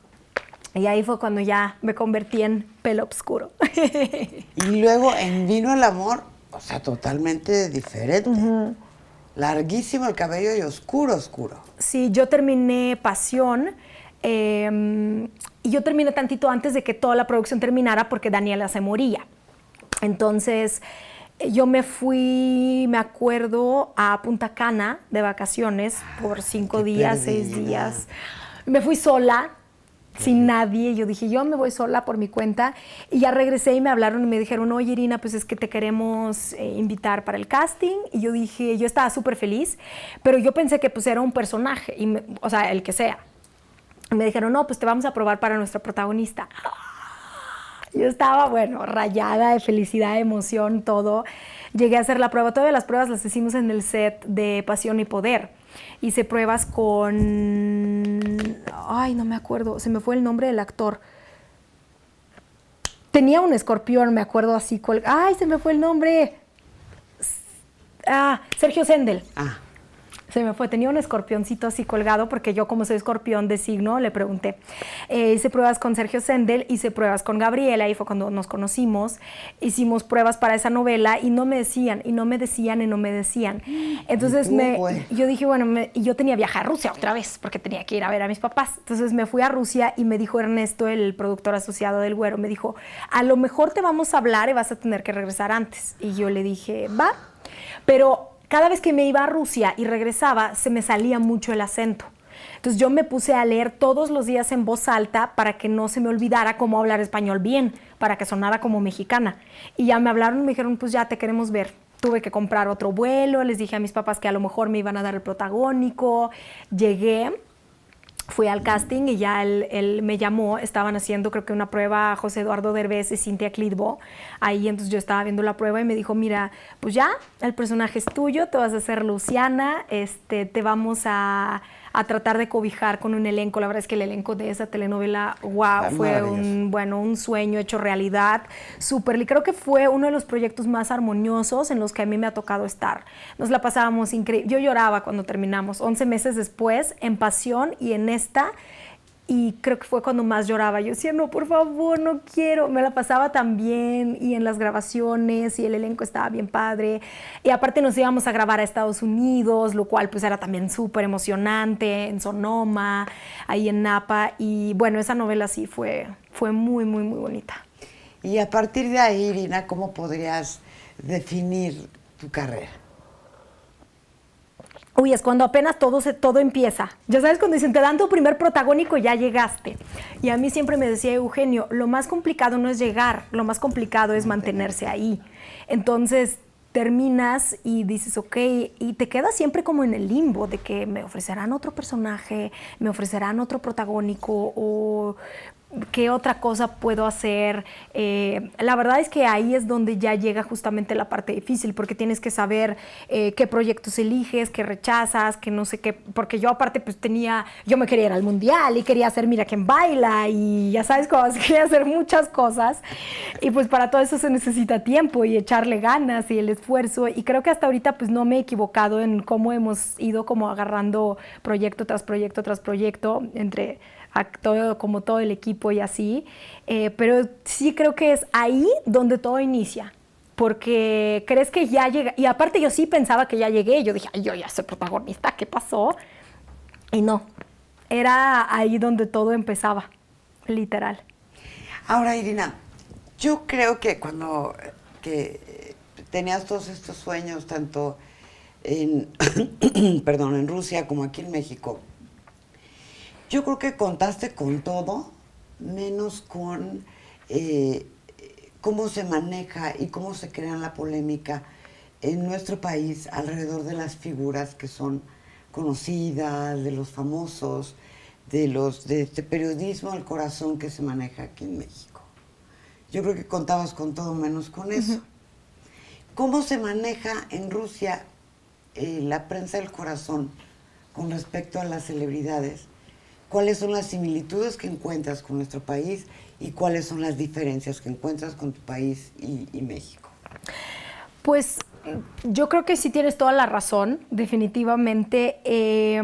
B: Y ahí fue cuando ya me convertí en pelo oscuro.
A: y luego en vino el amor, o
B: sea, totalmente diferente. Larguísimo el cabello y oscuro, oscuro. Sí, yo terminé Pasión. Em, y yo terminé tantito antes de que toda la producción terminara porque Daniela se moría. Entonces, yo me fui, me acuerdo, a Punta Cana de vacaciones por cinco días, seis días. Me fui sola, sin nadie. Yo dije, yo me voy sola por mi cuenta. Y ya regresé y me hablaron y me dijeron, oye Irina, pues es que te queremos eh, invitar para el casting. Y yo dije, yo estaba súper feliz, pero yo pensé que pues era un personaje, o sea, el que sea. Y me dijeron, no, pues te vamos a probar para nuestra protagonista. ¡Ah! Yo estaba, bueno, rayada de felicidad, emoción, todo. Llegué a hacer la prueba. Todas las pruebas las hicimos en el set de Pasión y Poder Hice pruebas con... Ay, no me acuerdo, se me fue el nombre del actor. Tenía un escorpión, me acuerdo así. Ay, se me fue el nombre. Ah, Sergio Sendel. Ah se me fue, tenía un escorpioncito así colgado porque yo como soy escorpión de signo le pregunté, eh, hice pruebas con Sergio Sendel, hice pruebas con Gabriela y fue cuando nos conocimos, hicimos pruebas para esa novela y no me decían, y no me decían, y no me decían. Entonces me, yo dije, bueno, yo tenía que viajar a Rusia otra vez porque tenía que ir a ver a mis papás. Entonces me fui a Rusia y me dijo Ernesto, el productor asociado del Güero, me dijo, a lo mejor te vamos a hablar y vas a tener que regresar antes. Y yo le dije, va, pero cada vez que me iba a Rusia y regresaba, se me salía mucho el acento. Entonces yo me puse a leer todos los días en voz alta para que no se me olvidara cómo hablar español bien, para que sonara como mexicana. Y ya me hablaron me dijeron, pues ya te queremos ver. Tuve que comprar otro vuelo, les dije a mis papás que a lo mejor me iban a dar el protagónico. Llegué fui al casting y ya él, él, me llamó, estaban haciendo creo que una prueba José Eduardo Derbez y Cintia Clitbo, ahí entonces yo estaba viendo la prueba y me dijo, mira, pues ya, el personaje es tuyo, te vas a hacer Luciana, este, te vamos a a tratar de cobijar con un elenco. La verdad es que el elenco de esa telenovela, wow, fue un, bueno, un sueño hecho realidad, súper. Y creo que fue uno de los proyectos más armoniosos en los que a mí me ha tocado estar. Nos la pasábamos increíble. Yo lloraba cuando terminamos, 11 meses después, en Pasión y en esta y creo que fue cuando más lloraba. Yo decía, no, por favor, no quiero. Me la pasaba tan bien y en las grabaciones y el elenco estaba bien padre. Y aparte nos íbamos a grabar a Estados Unidos, lo cual pues era también súper emocionante, en Sonoma, ahí en Napa. Y bueno, esa novela sí fue, fue
A: muy, muy, muy bonita. Y a partir de ahí, Irina, ¿cómo podrías definir tu carrera?
B: Uy, es cuando apenas todo, todo empieza. Ya sabes, cuando dicen, te dan tu primer protagónico ya llegaste. Y a mí siempre me decía Eugenio, lo más complicado no es llegar, lo más complicado es mantenerse ahí. Entonces, terminas y dices, ok, y te quedas siempre como en el limbo de que me ofrecerán otro personaje, me ofrecerán otro protagónico, o qué otra cosa puedo hacer. Eh, la verdad es que ahí es donde ya llega justamente la parte difícil, porque tienes que saber eh, qué proyectos eliges, qué rechazas, que no sé qué, porque yo aparte pues tenía, yo me quería ir al mundial y quería hacer Mira quién baila y ya sabes cómo, quería hacer muchas cosas y pues para todo eso se necesita tiempo y echarle ganas y el esfuerzo y creo que hasta ahorita pues no me he equivocado en cómo hemos ido como agarrando proyecto tras proyecto tras proyecto entre como todo el equipo y así, eh, pero sí creo que es ahí donde todo inicia, porque crees que ya llega, y aparte yo sí pensaba que ya llegué, yo dije, Ay, yo ya soy protagonista, ¿qué pasó? Y no, era ahí donde todo empezaba, literal. Ahora, Irina,
A: yo creo que cuando que tenías todos estos sueños, tanto en, perdón, en Rusia como aquí en México, yo creo que contaste con todo, menos con eh, cómo se maneja y cómo se crea la polémica en nuestro país alrededor de las figuras que son conocidas, de los famosos, de los de este periodismo del corazón que se maneja aquí en México. Yo creo que contabas con todo menos con eso. ¿Cómo se maneja en Rusia eh, la prensa del corazón con respecto a las celebridades cuáles son las similitudes que encuentras con nuestro país y cuáles son las diferencias que encuentras con tu país y, México.
B: Pues yo creo que sí tienes toda la razón, definitivamente. Eh,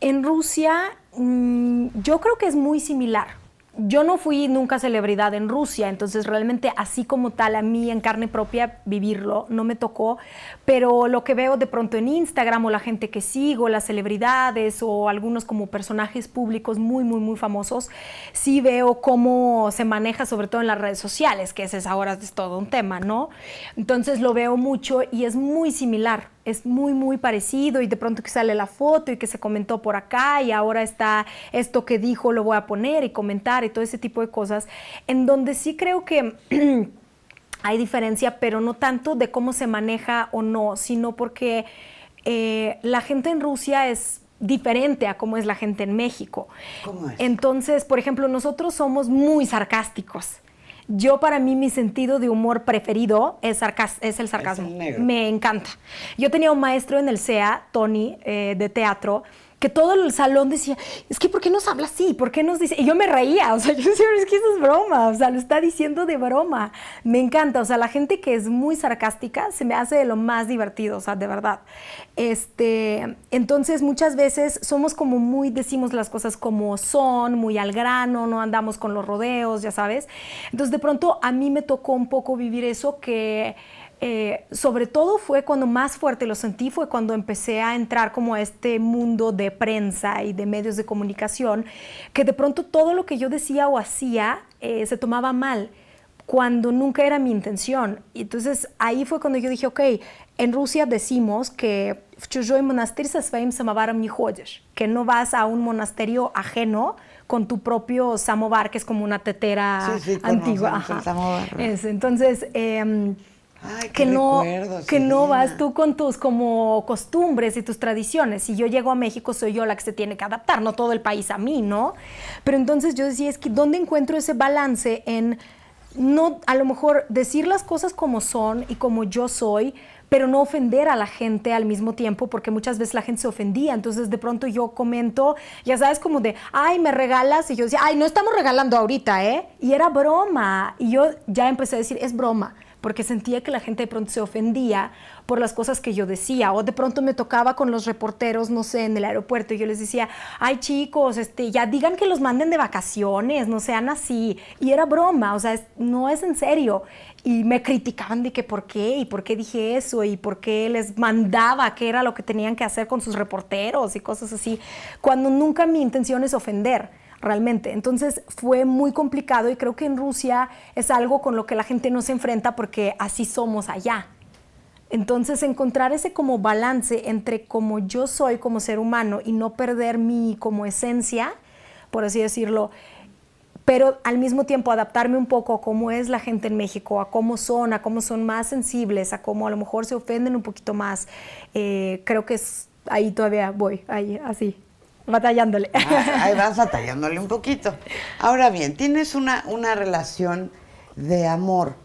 B: en Rusia mm, yo creo que es muy similar yo no fui nunca celebridad en Rusia, entonces realmente así como tal a mí en carne propia vivirlo no me tocó, pero lo que veo de pronto en Instagram o la gente que sigo, las celebridades o algunos como personajes públicos muy, muy, muy famosos, sí veo cómo se maneja sobre todo en las redes sociales, que ese es ahora es todo un tema, ¿no? Entonces lo veo mucho y es muy similar es muy, muy parecido y de pronto que sale la foto y que se comentó por acá y ahora está esto que dijo, lo voy a poner y comentar y todo ese tipo de cosas, en donde sí creo que... hay diferencia, pero no tanto de cómo se maneja o no, sino porque eh, la gente en Rusia es diferente a cómo es la gente en México. Entonces, por ejemplo, nosotros somos muy sarcásticos. Yo para mí mi sentido de humor preferido es, el sarcasmo. Me encanta. Yo tenía un maestro en el SEA, Tony, eh, de teatro, que todo el salón decía, es que ¿por qué nos habla así? ¿Por qué nos dice? Y yo me reía, o sea, yo decía, es que eso es broma, o sea, lo está diciendo de broma. Me encanta, o sea, la gente que es muy sarcástica se me hace de lo más divertido, o sea, de verdad. Este, entonces muchas veces somos como muy, decimos las cosas como son, muy al grano, no andamos con los rodeos, ya sabes. Entonces de pronto a mí me tocó un poco vivir eso que eh, sobre todo fue cuando más fuerte lo sentí, fue cuando empecé a entrar como a este mundo de prensa y de medios de comunicación, que de pronto todo lo que yo decía o hacía eh, se tomaba mal cuando nunca era mi intención. Y entonces ahí fue cuando yo dije, ok, en Rusia decimos que que no vas a un monasterio ajeno con tu propio samovar, que es como una tetera antigua. entonces, em, que no, que no vas tú con tus como costumbres y tus tradiciones. Si yo llego a México, soy yo la que se tiene que adaptar, no todo el país a mí, ¿no? Pero entonces yo decía, es que ¿dónde encuentro ese balance en no, a lo mejor decir las cosas como son y como yo soy, pero no ofender a la gente al mismo tiempo, porque muchas veces la gente se ofendía. Entonces, de pronto yo comento, ya sabes, como de, ay, me regalas. Y yo decía, ay, no estamos regalando ahorita, ¿eh? Y era broma. Y yo ya empecé a decir, es broma porque sentía que la gente de pronto se ofendía por las cosas que yo decía, o de pronto me tocaba con los reporteros, no sé, en el aeropuerto, y yo les decía, ay chicos, este, ya digan que los manden de vacaciones, no sean así, y era broma, o sea, no es en serio, y me criticaban de que por qué, y por qué dije eso, y por qué les mandaba qué era lo que tenían que hacer con sus reporteros y cosas así, cuando nunca mi intención es ofender realmente. Entonces fue muy complicado y creo que en Rusia es algo con lo que la gente no se enfrenta porque así somos allá. Entonces encontrar ese como balance entre como yo soy como ser humano y no perder mi como esencia, por así decirlo, pero al mismo tiempo adaptarme un poco a cómo es la gente en México, a cómo son, a cómo son más sensibles, a cómo a lo mejor se ofenden un poquito más. Eh, creo que es, ahí todavía voy, ahí así batallándole. Ah, ahí vas
A: batallándole un poquito. Ahora bien, tienes una, una relación de amor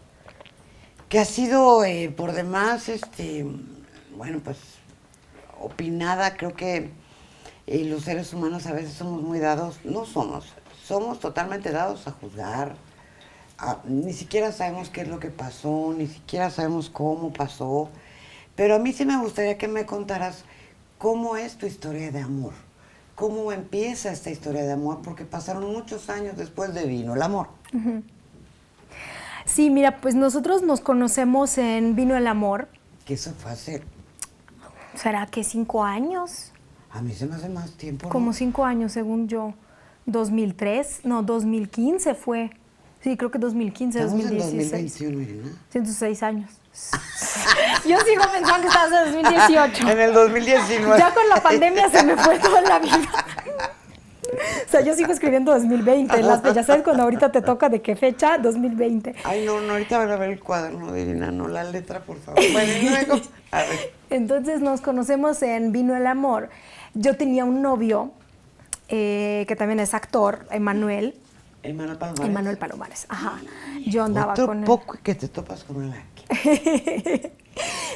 A: que ha sido eh, por demás, este, bueno, pues opinada, creo que eh, los seres humanos a veces somos muy dados, no somos, somos totalmente dados a juzgar, ni siquiera sabemos qué es lo que pasó, ni siquiera sabemos cómo pasó, pero a mí sí me gustaría que me contaras cómo es tu historia de amor cómo empieza esta historia de amor, porque pasaron muchos años después de Vino el Amor.
B: Sí, mira, pues nosotros nos conocemos en Vino el Amor.
A: ¿Qué eso fue hace?
B: ¿Será que cinco años?
A: A mí se me hace más tiempo. Como
B: cinco años, según yo. 2003, no, 2015 fue. Sí, creo que 2015, 2016. 106 años. Yo sigo pensando que estás en 2018. En
A: el 2019. Ya con la pandemia se me fue toda
B: la vida. O sea, yo sigo escribiendo 2020 Ya sabes cuando ahorita te toca de qué fecha, 2020.
A: Ay, no, no, ahorita van a ver el cuaderno no, Irina, no la letra, por favor. Bueno,
B: a ver. Entonces nos conocemos en Vino el Amor. Yo tenía un novio eh, que también es actor, Emanuel.
A: Emanuel Palomares. Emanuel
B: Palomares, ajá. Yo andaba con él. poco
A: que te topas con él aquí.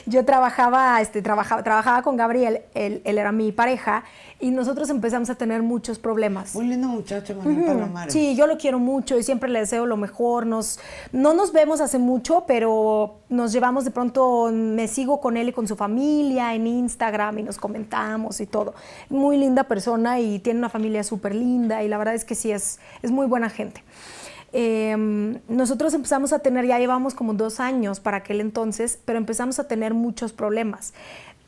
B: yo trabajaba, este, trabajaba, trabajaba con Gabriel, él, él, era mi pareja, y nosotros empezamos a tener muchos problemas. Muy lindo muchacho, Manuel Sí, yo lo quiero mucho y siempre le deseo lo mejor. Nos, no nos vemos hace mucho, pero nos llevamos de pronto, me sigo con él y con su familia en Instagram y nos comentamos y todo. Muy linda persona y tiene una familia súper linda y la verdad es que sí, es, es muy buena gente. Em, nosotros empezamos a tener, ya llevamos como dos años para aquel entonces, pero empezamos a tener muchos problemas.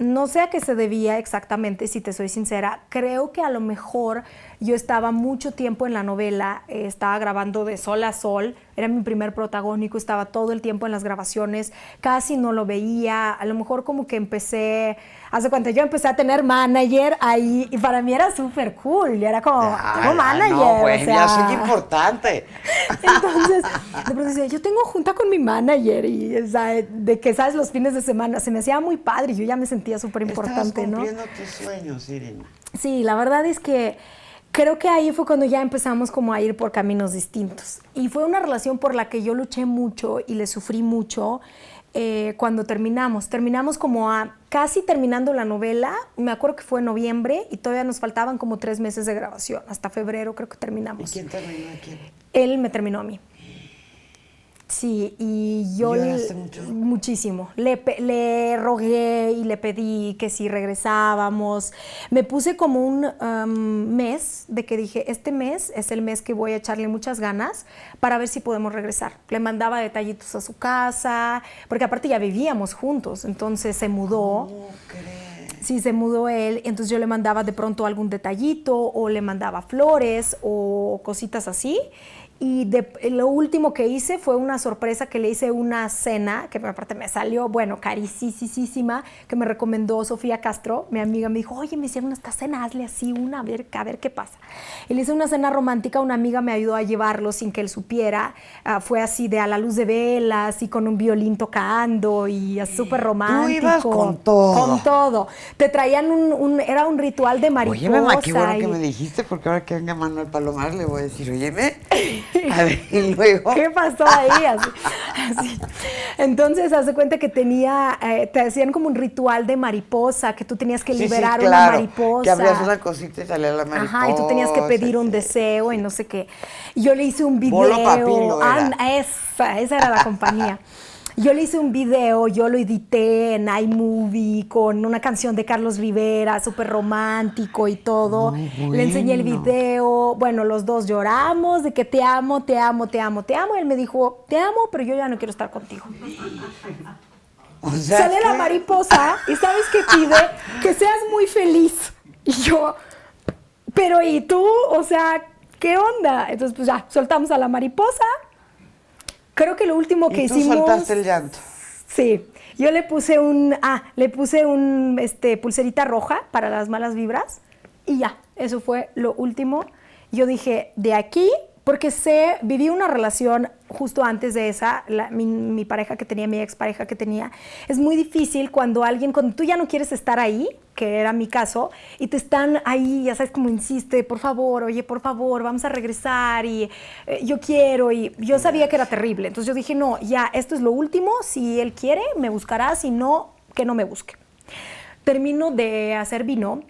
B: No sé a qué se debía exactamente, si te soy sincera. Creo que a lo mejor yo estaba mucho tiempo en la novela, eh, estaba grabando de sol a sol, era mi primer protagónico, estaba todo el tiempo en las grabaciones, casi no lo veía, a lo mejor como que empecé hace cuando yo empecé a tener manager ahí y para mí era súper cool. era como, ah, manager. No, pues, ya soy
A: importante.
B: Entonces, de pronto yo tengo junta con mi manager y o sea, de que, ¿sabes? Los fines de semana se me hacía muy padre y yo ya me sentía súper importante, ¿no? cumpliendo
A: tus sueños, Irene.
B: Sí, la verdad es que creo que ahí fue cuando ya empezamos como a ir por caminos distintos. Y fue una relación por la que yo luché mucho y le sufrí mucho. Eh, cuando terminamos. Terminamos como a casi terminando la novela, me acuerdo que fue en noviembre y todavía nos faltaban como tres meses de grabación, hasta febrero creo que terminamos. ¿Y quién terminó a quién? Él me terminó a mí. Sí, y yo le, muchísimo. Le, rogué y le pedí que si regresábamos. Me puse como un mes de que dije, este mes es el mes que voy a echarle muchas ganas para ver si podemos regresar. Le mandaba detallitos a su casa, porque aparte ya vivíamos juntos, entonces se mudó. Sí, se mudó él, entonces yo le mandaba de pronto algún detallito o le mandaba flores o cositas así. Y eh, lo último que hice fue una sorpresa que le hice una cena, que aparte me salió, bueno, carísima, que me recomendó Sofía Castro, mi amiga, me dijo, oye, me hicieron esta cena, hazle así una, a ver, a ver qué pasa. Y le hice una cena romántica, una amiga me ayudó a llevarlo sin que él supiera, ah, fue así de a la luz de velas y con un violín tocando y súper romántico. con todo. Con todo. Te traían un, era un ritual de mariposa. Oye, mamá, qué bueno que me
A: dijiste, porque ahora que venga Manuel Palomar le voy a decir, oye, me A ver, y luego. ¿Qué pasó ahí? Así,
B: así. Entonces, hace cuenta que tenía, eh, te hacían como un ritual de mariposa, que tú tenías que liberar sí, claro, una mariposa. Que abrías una
A: cosita y salía la mariposa. Ajá, y tú tenías que pedir
B: un deseo y no sé qué. yo le hice un video. esa, esa era la compañía. Yo le hice un video, yo lo edité en iMovie con una canción de Carlos Rivera, súper romántico y todo. Le enseñé el video. Bueno, los dos lloramos de que te amo, te amo, te amo, te amo. él me dijo, te amo, pero yo ya no quiero estar contigo. Sale la mariposa y sabes que pide que seas muy feliz. Y yo, pero ¿y tú? O sea, ¿qué onda? Entonces, pues ya, soltamos a la mariposa Creo que lo último que ¿Y tú hicimos. soltaste el llanto. Sí. Yo le puse un. Ah, le puse un este, pulserita roja para las malas vibras. Y ya. Eso fue lo último. Yo dije, de aquí porque sé, viví una relación justo antes de esa, mi, pareja que tenía, mi expareja que tenía, es muy difícil cuando alguien, cuando tú ya no quieres estar ahí, que era mi caso, y te están ahí, ya sabes, como insiste, por favor, oye, por favor, vamos a regresar, y eh, yo quiero, y yo sabía que era terrible, entonces yo dije, no, ya, esto es lo último, si él quiere, me buscará, si no, que no me busque. Termino de hacer vino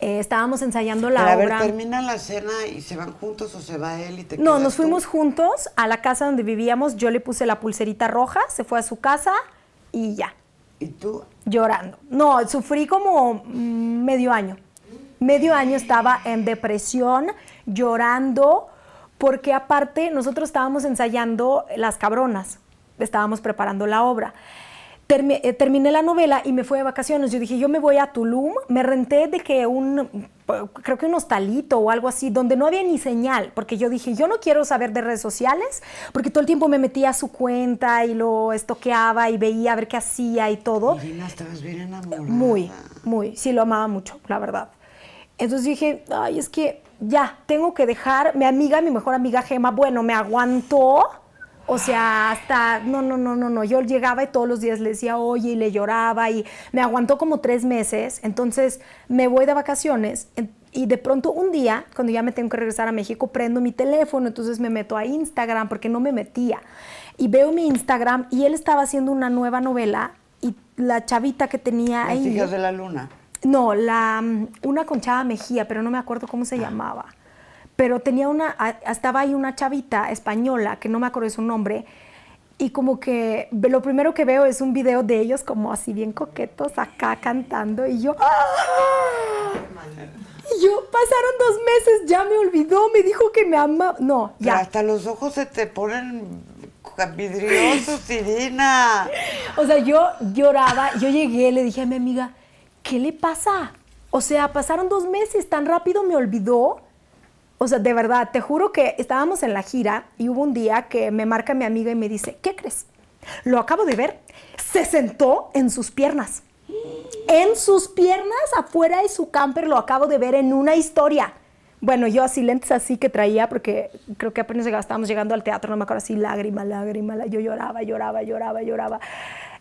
B: eh, estábamos ensayando la obra. Ver, ¿Termina
A: la cena y se van juntos o se va él y te
B: No, nos fuimos juntos a la casa donde vivíamos. Yo le puse la pulserita roja, se fue a su casa y ya. ¿Y tú? Llorando. No, sufrí como mm, medio año. Medio año estaba en depresión, llorando, porque aparte nosotros estábamos ensayando Las Cabronas, estábamos preparando la obra. Eh, terminé la novela y me fui de vacaciones. Yo dije, yo me voy a Tulum, me renté de que un, creo que un hostalito o algo así, donde no había ni señal, porque yo dije, yo no quiero saber de redes sociales, porque todo el tiempo me metía a su cuenta y lo estoqueaba y veía a ver qué hacía y todo. la estabas bien enamorada. Muy, muy, sí, lo amaba mucho, la verdad. Entonces dije, ay, es que ya, tengo que dejar, mi amiga, mi mejor amiga Gema, bueno, me aguantó o sea, hasta, no, no, no, no, no. Yo llegaba y todos los días le decía, oye, y le lloraba y me aguantó como tres meses. Entonces me voy de vacaciones y de pronto un día, cuando ya me tengo que regresar a México, prendo mi teléfono, entonces me meto a Instagram porque no me metía. Y veo mi Instagram y él estaba haciendo una nueva novela y la chavita que tenía ahí... de la Luna. No, la, mm, una conchada Mejía, pero no me acuerdo cómo se ah. llamaba pero tenía una, estaba ahí una chavita española, que no me acuerdo de su nombre, y como que lo primero que veo es un video de ellos como así bien coquetos acá cantando y yo... ¡Ah! Y yo, pasaron dos meses, ya me olvidó, me dijo que me ama No, ya. hasta los ojos se te
A: ponen vidriosos,
B: Irina. O sea, yo lloraba, yo llegué, le dije a mi amiga, ¿qué le pasa? O sea, pasaron dos meses, tan rápido me olvidó. O sea, de verdad, te juro que estábamos en la gira y hubo un día que me marca mi amiga y me dice, ¿qué crees? Lo acabo de ver. Se sentó en sus piernas. En sus piernas, afuera de su camper, lo acabo de ver en una historia. Bueno, yo así lentes así que traía, porque creo que apenas estábamos llegando al teatro, no me acuerdo, así lágrima, lágrima, yo lloraba, lloraba, lloraba, lloraba.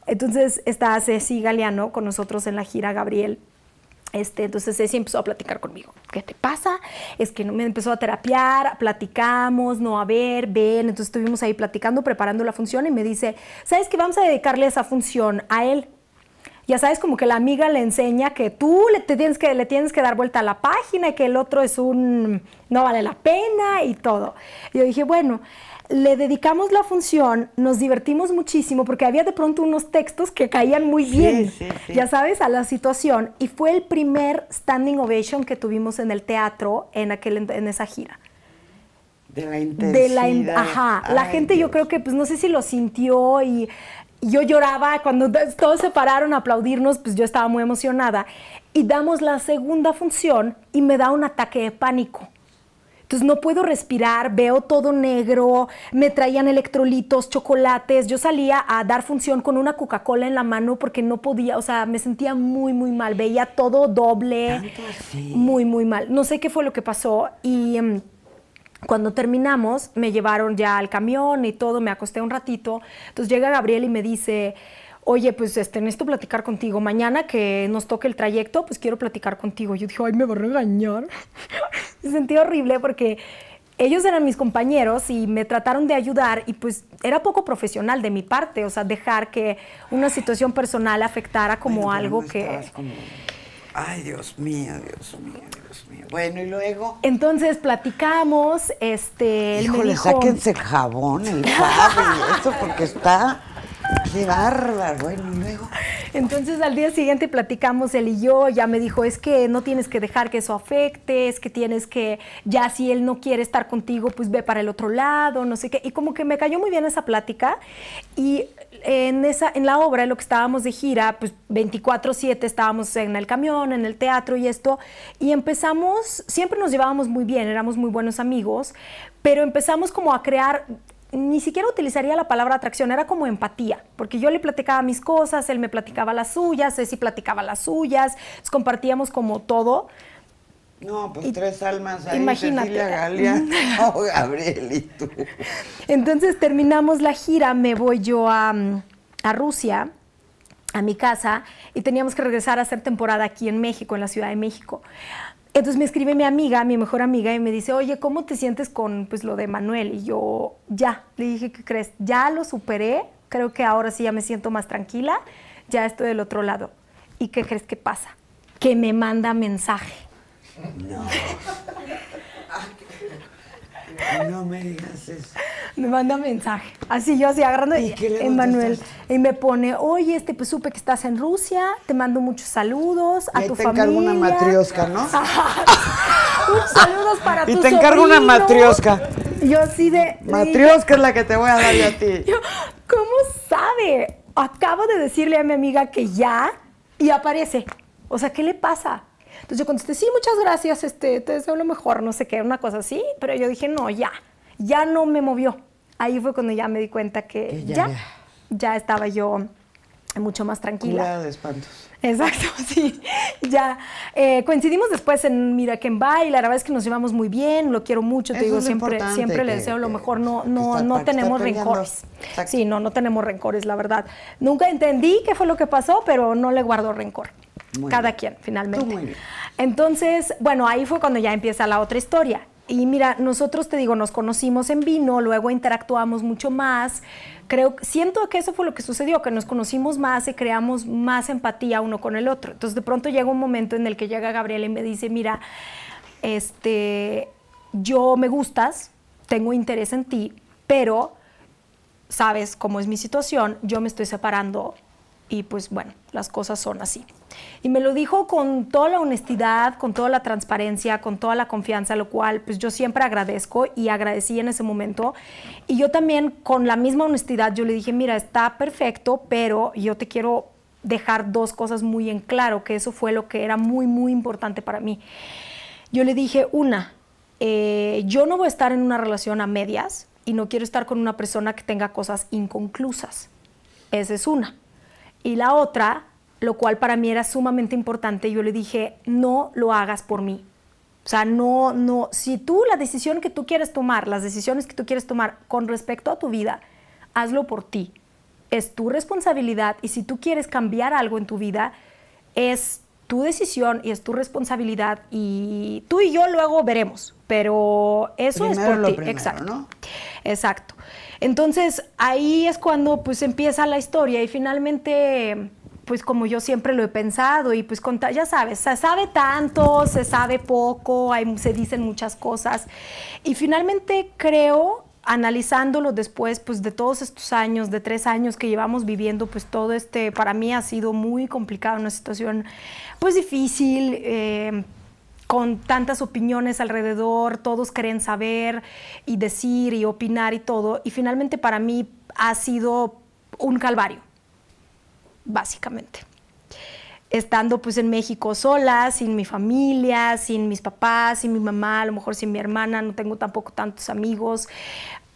B: Entonces está Ceci Galeano con nosotros en la gira Gabriel este, entonces sí empezó a platicar conmigo. ¿Qué te pasa? Es que me empezó a terapiar, platicamos, no a ver, ven. Entonces estuvimos ahí platicando, preparando la función y me dice, ¿sabes qué? Vamos a dedicarle esa función a él. Ya sabes, como que la amiga le enseña que tú le, te tienes, que, le tienes que dar vuelta a la página, y que el otro es un no vale la pena y todo. yo dije, bueno, le dedicamos la función, nos divertimos muchísimo porque había de pronto unos textos que caían muy bien, ya sabes, a la situación. Y fue el primer standing ovation que tuvimos en el teatro en, aquel, en esa gira.
A: De la intensidad. Ajá. la
B: gente yo creo que, pues no sé si lo sintió y yo lloraba cuando todos se pararon a aplaudirnos, pues yo estaba muy emocionada. Y damos la segunda función y me da un ataque de pánico entonces no puedo respirar, veo todo negro, me traían electrolitos, chocolates. Yo salía a dar función con una Coca-Cola en la mano porque no podía, o sea, me sentía muy, muy mal. Veía todo doble. Muy, muy mal. No sé qué fue lo que pasó y. Em, cuando terminamos, me llevaron ya al camión y todo, me acosté un ratito. Entonces llega Gabriel y me dice, oye, pues este, necesito platicar contigo. Mañana que nos toque el trayecto, pues quiero platicar contigo. Yo dije, ay, me va a regañar. me sentí horrible porque ellos eran mis compañeros y me trataron de ayudar y pues era poco profesional de mi parte, o sea, dejar que una situación personal afectara como algo que...
A: Ay, Dios mío, Dios mío, Dios mío.
B: Bueno, y luego. Entonces platicamos, este. Híjole, sáquense
A: el jabón, el jabón, eso porque está.
B: Qué bárbaro, bueno, luego. Entonces al día siguiente platicamos él y yo, ya me dijo, es que no tienes que dejar que eso afecte, es que tienes que, ya si él no quiere estar contigo, pues ve para el otro lado, no sé qué. Y como que me cayó muy bien esa plática y en, esa, en la obra, en lo que estábamos de gira, pues 24/7 estábamos en el camión, en el teatro y esto, y empezamos, siempre nos llevábamos muy bien, éramos muy buenos amigos, pero empezamos como a crear ni siquiera utilizaría la palabra atracción, era como empatía, porque yo le platicaba mis cosas, él me platicaba las suyas, Ceci platicaba las suyas, compartíamos como todo.
A: No, pues tres almas ahí, imagínate. Cecilia oh, Gabriel y tú.
B: Entonces terminamos la gira, me voy yo a, a Rusia, a mi casa, y teníamos que regresar a hacer temporada aquí en México, en la Ciudad de México. Entonces me escribe mi amiga, mi mejor amiga, y me dice, oye, ¿cómo te sientes con pues, lo de Manuel? Y yo, ya, le dije, ¿qué crees? Ya lo superé, creo que ahora sí ya me siento más tranquila, ya estoy del otro lado. ¿Y qué crees que pasa? Que me manda mensaje. No.
A: No me digas eso.
B: Me manda mensaje. Así yo así agarrando ¿Y Emanuel. Y me pone, oye, este, pues supe que estás en Rusia, te mando muchos saludos a tu familia. familia. Te encargo una matriosca, ¿no? muchos saludos para tu Y te encargo una matriosca. Yo así de. Matriosca
A: es la que te voy a dar yo a
B: ti. ¿cómo sabe? Acabo de decirle a mi amiga que ya y aparece. O sea, ¿qué le pasa? Entonces yo contesté, sí, muchas gracias, este, te deseo lo mejor, no sé qué, una cosa así, pero yo dije, no, ya, ya no me movió. Ahí fue cuando ya me di cuenta que, ya, ya, estaba yo mucho más tranquila. Curada de espantos. Exacto, sí, ya. Eh, coincidimos después en Mira que en baila, la verdad es que nos llevamos muy bien, lo quiero mucho, te digo, siempre, siempre le deseo lo mejor, no, no, no tenemos rencores. Sí, no, no tenemos rencores, la verdad. Nunca entendí qué fue lo que pasó, pero no le guardo rencor cada quien, finalmente. Entonces, bueno, ahí fue cuando ya empieza la otra historia. Y mira, nosotros te digo, nos conocimos en vino, luego interactuamos mucho más. Creo, siento que eso fue lo que sucedió, que nos conocimos más y creamos más empatía uno con el otro. Entonces, de pronto llega un momento en el que llega Gabriel y me dice, mira, este, yo me gustas, tengo interés en ti, pero sabes cómo es mi situación, yo me estoy separando y pues bueno, las cosas son así. Y me lo dijo con toda la honestidad, con toda la transparencia, con toda la confianza, lo cual pues yo siempre agradezco y agradecí en ese momento. Y yo también con la misma honestidad yo le dije, mira, está perfecto, pero yo te quiero dejar dos cosas muy en claro, que eso fue lo que era muy, muy importante para mí. Yo le dije, una, eh, yo no voy a estar en una relación a medias y no quiero estar con una persona que tenga cosas inconclusas. Esa es una. Y la otra lo cual para mí era sumamente importante. Yo le dije, no lo hagas por mí. O sea, no, no, si tú la decisión que tú quieres tomar, las decisiones que tú quieres tomar con respecto a tu vida, hazlo por ti. Es tu responsabilidad y si tú quieres cambiar algo en tu vida, es tu decisión y es tu responsabilidad y tú y yo luego veremos, pero eso es por ti, exacto. Exacto. Entonces, ahí es cuando pues empieza la historia y finalmente pues como yo siempre lo he pensado y pues con, ya sabes, se sabe tanto, se sabe poco, hay, se dicen muchas cosas y finalmente creo analizándolo después pues de todos estos años, de tres años que llevamos viviendo, pues todo este para mí ha sido muy complicado, una situación pues difícil. Eh, con tantas opiniones alrededor, todos quieren saber y decir y opinar y todo. Y finalmente para mí ha sido un calvario básicamente. Estando pues en México sola, sin mi familia, sin mis papás, sin mi mamá, a lo mejor sin mi hermana, no tengo tampoco tantos amigos.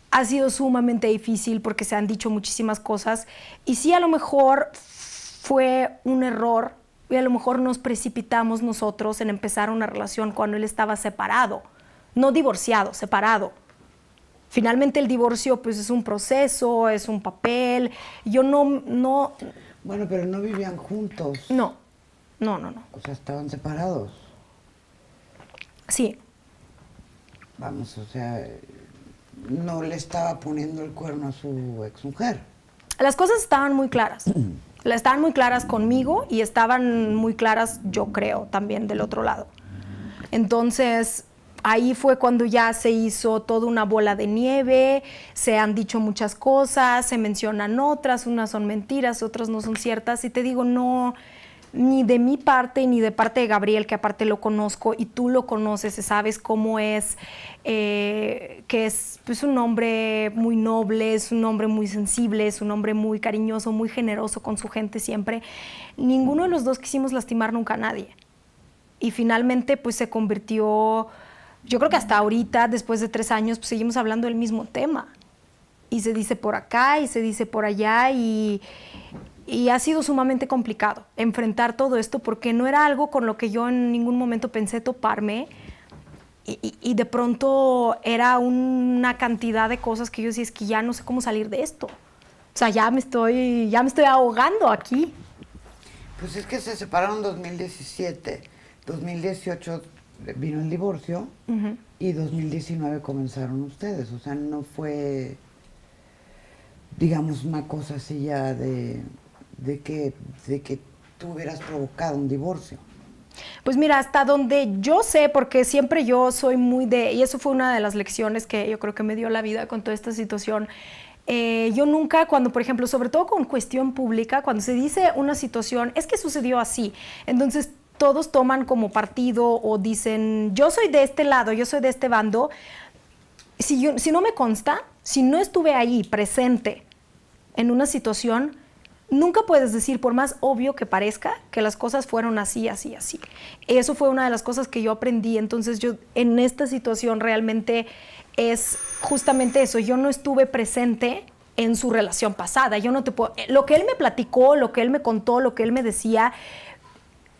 B: Ha sido sumamente difícil porque se han dicho muchísimas cosas y sí a lo mejor fue un error y a lo mejor nos precipitamos nosotros en empezar una relación cuando él estaba separado, no divorciado, separado. Finalmente el divorcio pues es un proceso, es un papel. Yo no, no, bueno, pero no vivían juntos. No, no, no, no. O sea, estaban separados.
A: Sí. Vamos, o sea, no le estaba poniendo el cuerno a su ex mujer.
B: Las cosas estaban muy claras. estaban muy claras conmigo y estaban muy claras, yo creo, también del otro lado. Entonces, ahí fue cuando ya se hizo toda una bola de nieve, se han dicho muchas cosas, se mencionan otras, unas son mentiras, otras no son ciertas, y te digo, no, ni de mi parte ni de parte de Gabriel, que aparte lo conozco y tú lo conoces, sabes cómo es, eh, que es pues, un hombre muy noble, es un hombre muy sensible, es un hombre muy cariñoso, muy generoso con su gente siempre. Ninguno de los dos quisimos lastimar nunca a nadie. Y finalmente pues se convirtió yo creo que hasta ahorita, después de tres años, pues, seguimos hablando del mismo tema. Y se dice por acá y se dice por allá y, ha sido sumamente complicado enfrentar todo esto porque no era algo con lo que yo en ningún momento pensé toparme. Y, de pronto era una cantidad de cosas que yo decía, es que ya no sé cómo salir de esto. O sea, ya me estoy, ya me estoy ahogando aquí.
A: Pues es que se separaron 2017, 2018 vino el divorcio y 2019 comenzaron ustedes. O sea, no fue, digamos, una cosa así ya de, de, que, de que tú hubieras provocado un divorcio.
B: Pues mira, hasta donde yo sé, porque siempre yo soy muy de, y eso fue una de las lecciones que yo creo que me dio la vida con toda esta situación, eh, yo nunca, cuando, por ejemplo, sobre todo con cuestión pública, cuando se dice una situación, es que sucedió así. Entonces todos toman como partido o dicen, yo soy de este lado, yo soy de este bando, si, no me consta, si no estuve ahí presente en una situación, nunca puedes decir, por más obvio que parezca, que las cosas fueron así, así, así. Eso fue una de las cosas que yo aprendí. Entonces yo en esta situación realmente es justamente eso. Yo no estuve presente en su relación pasada. Yo no te puedo... Eh, lo que él me platicó, lo que él me contó, lo que él me decía,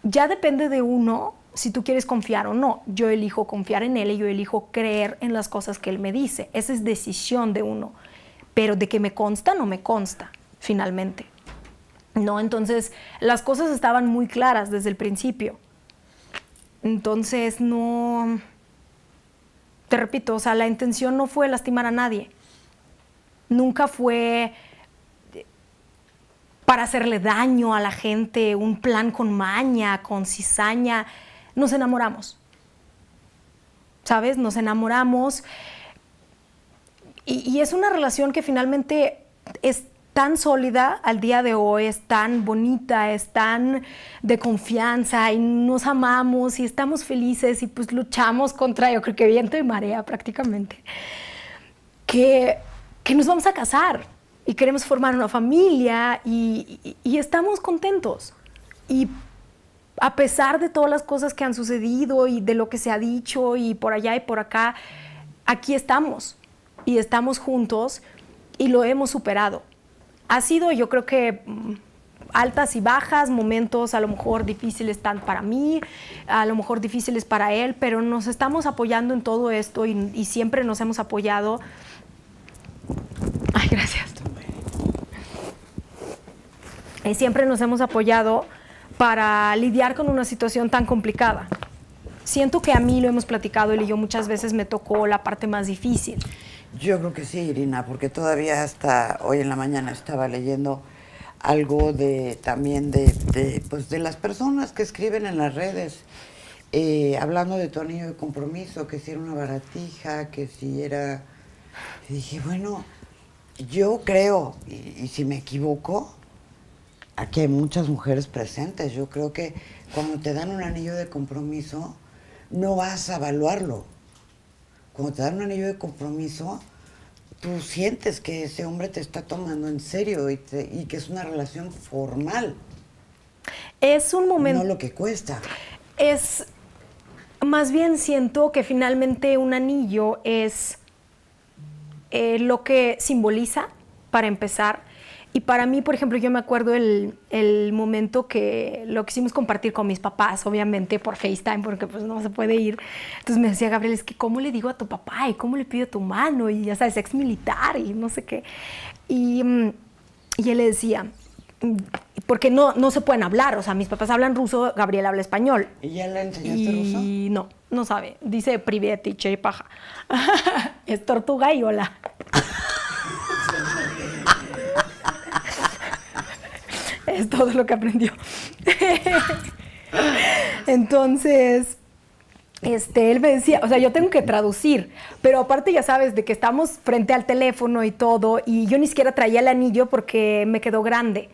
B: ya depende de uno si tú quieres confiar o no. Yo elijo confiar en él y yo elijo creer en las cosas que él me dice. Esa es decisión de uno. Pero de que me consta, no me consta, finalmente. No, entonces las cosas estaban muy claras desde el principio. Entonces no, te repito, o sea, la intención no fue lastimar a nadie. Nunca fue para hacerle daño a la gente, un plan con maña, con cizaña. Nos enamoramos. ¿Sabes? Nos enamoramos. Y, es una relación que finalmente es tan sólida al día de hoy, es tan bonita, es tan de confianza y nos amamos y estamos felices y pues luchamos contra, yo creo que viento y marea prácticamente, que, que nos vamos a casar y queremos formar una familia y, estamos contentos. Y a pesar de todas las cosas que han sucedido y de lo que se ha dicho y por allá y por acá, aquí estamos y estamos juntos y lo hemos superado. Ha sido yo creo que mm, altas y bajas, momentos a lo mejor difíciles están para mí, a lo mejor difíciles para él, pero nos estamos apoyando en todo esto y, y siempre nos hemos apoyado. Ay, gracias siempre nos hemos apoyado para lidiar con una situación tan complicada. Siento que a mí lo hemos platicado, él y yo muchas veces me tocó la parte más difícil.
A: Yo creo que sí, Irina, porque todavía hasta hoy en la mañana estaba leyendo algo de también de, pues de las personas que escriben en las redes, eh, hablando de tu anillo de compromiso, que si era una baratija, que si era... Y dije, bueno, yo creo, y, y si me equivoco, aquí hay muchas mujeres presentes. Yo creo que cuando te dan un anillo de compromiso, no vas a evaluarlo. Cuando te dan un anillo de compromiso, tú sientes que ese hombre te está tomando en serio y, que es una relación formal.
B: Es un momento. No lo que cuesta. Es. Más bien siento que finalmente un anillo es eh, lo que simboliza, para empezar, y para mí, por ejemplo, yo me acuerdo el, el, momento que lo quisimos compartir con mis papás, obviamente por FaceTime, porque pues no se puede ir. Entonces me decía Gabriel, es que ¿cómo le digo a tu papá? ¿Y cómo le pido tu mano? Y ya sabes, ex militar y no sé qué. Y, mm, él le decía, mm, porque no, no se pueden hablar, o sea, mis papás hablan ruso, Gabriel habla español. ¿Y ya le enseñaste y... No, no sabe. Dice privé, y paja. es tortuga y hola. es todo lo que aprendió. Entonces, este, él me decía, o sea, yo tengo que traducir, pero aparte ya sabes, de que estamos frente al teléfono y todo, y yo ni siquiera traía el anillo porque me quedó grande.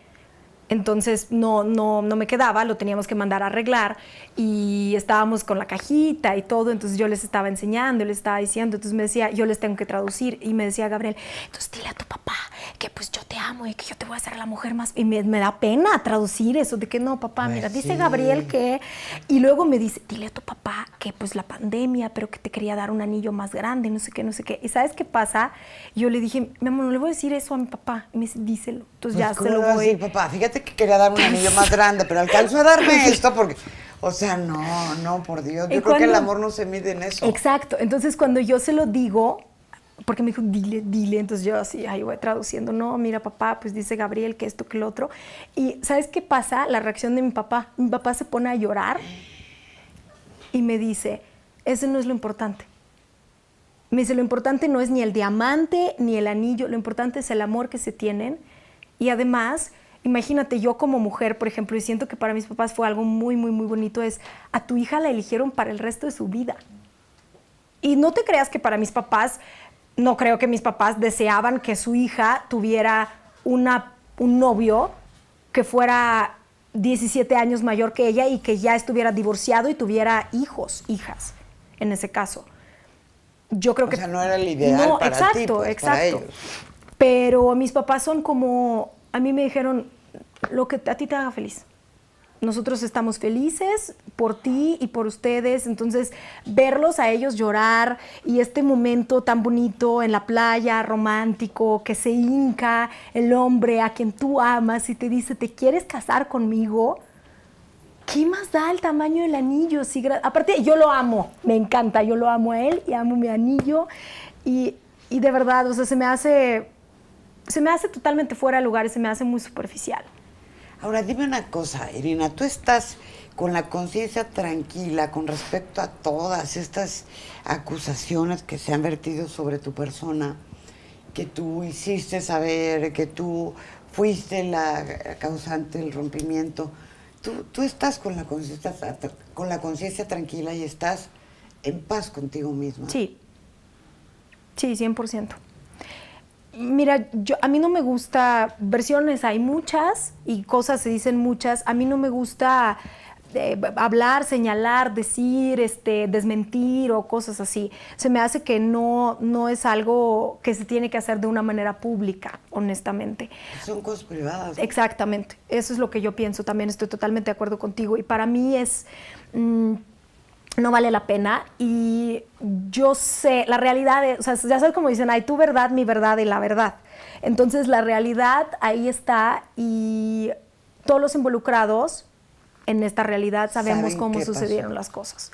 B: Entonces no, no, no me quedaba, lo teníamos que mandar a arreglar y estábamos con la cajita y todo, entonces yo les estaba enseñando, les estaba diciendo, entonces me decía, yo les tengo que traducir y me decía Gabriel, entonces dile a tu papá que pues yo te amo y que yo te voy a hacer la mujer más... Y me, da pena traducir eso, de que no, papá, pues mira, dice Gabriel que... Y luego me dice, dile a tu papá que pues la pandemia, pero que te quería dar un anillo más grande, no sé qué, no sé qué. ¿Y sabes qué pasa? Yo le dije, mi amor, no le voy a decir eso a mi papá. Y me dice, díselo. Entonces pues pues ya se lo voy. Decir,
A: papá, fíjate que quería darme un pues anillo más grande, pero alcanzó a darme
B: esto porque. O sea, no, no, por Dios. Yo creo que el amor no se mide en eso. Exacto. Entonces, cuando yo se lo digo, porque me dijo, dile, dile. Entonces yo así, ahí voy traduciendo, no, mira papá, pues dice Gabriel que esto, que lo otro. Y ¿sabes qué pasa? La reacción de mi papá. Mi papá se pone a llorar y me dice, eso no es lo importante. Me dice, lo importante no es ni el diamante ni el anillo, lo importante es el amor que se tienen y además, imagínate yo como mujer, por ejemplo, y siento que para mis papás fue algo muy, muy, muy bonito, es a tu hija la eligieron para el resto de su vida. Y no te creas que para mis papás, no creo que mis papás deseaban que su hija tuviera una, un novio que fuera 17 años mayor que ella y que ya estuviera divorciado y tuviera hijos, hijas, en ese caso. Yo
A: creo o que... Sea, no era el ideal no, exacto, pues, exacto.
B: Pero mis papás son como, a mí me dijeron, lo que a ti te haga feliz. Nosotros estamos felices por ti y por ustedes, entonces verlos a ellos llorar y este momento tan bonito en la playa, romántico, que se hinca el hombre a quien tú amas y te dice, ¿te quieres casar conmigo? ¿Qué más da el tamaño del anillo? Si Aparte, yo lo amo, me encanta, yo lo amo a él y amo mi anillo y, y de verdad, o sea, se me hace se me hace totalmente fuera de lugar y se me hace muy superficial.
A: Ahora dime una cosa, Irina, tú estás con la conciencia tranquila con respecto a todas estas acusaciones que se han vertido sobre tu persona, que tú hiciste saber, que tú fuiste la causante del rompimiento. Tú, tú estás con la conciencia con la conciencia tranquila y estás en paz contigo
B: misma. Sí. Sí, 100%. Mira, yo, a mí no me gusta, versiones hay muchas y cosas se dicen muchas, a mí no me gusta eh, hablar, señalar, decir, este, desmentir o cosas así. Se me hace que no, no es algo que se tiene que hacer de una manera pública, honestamente. Son cosas privadas. Exactamente, eso es lo que yo pienso también, estoy totalmente de acuerdo contigo y para mí es... Mm, no vale la pena y yo sé, la realidad, es, ya sabes como dicen, hay tu verdad, mi verdad y la verdad. Entonces la realidad ahí está y todos los involucrados en esta realidad sabemos cómo sucedieron las cosas.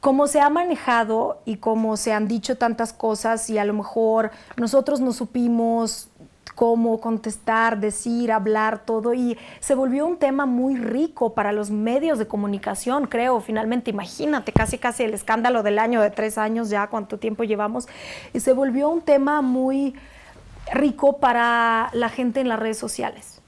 B: Cómo se ha manejado y cómo se han dicho tantas cosas y a lo mejor nosotros no supimos cómo contestar, decir, hablar, todo. Y se volvió un tema muy rico para los medios de comunicación, creo, finalmente. Imagínate, casi casi el escándalo del año de tres años ya, cuánto tiempo llevamos. Y se volvió un tema muy rico para la gente en las redes sociales.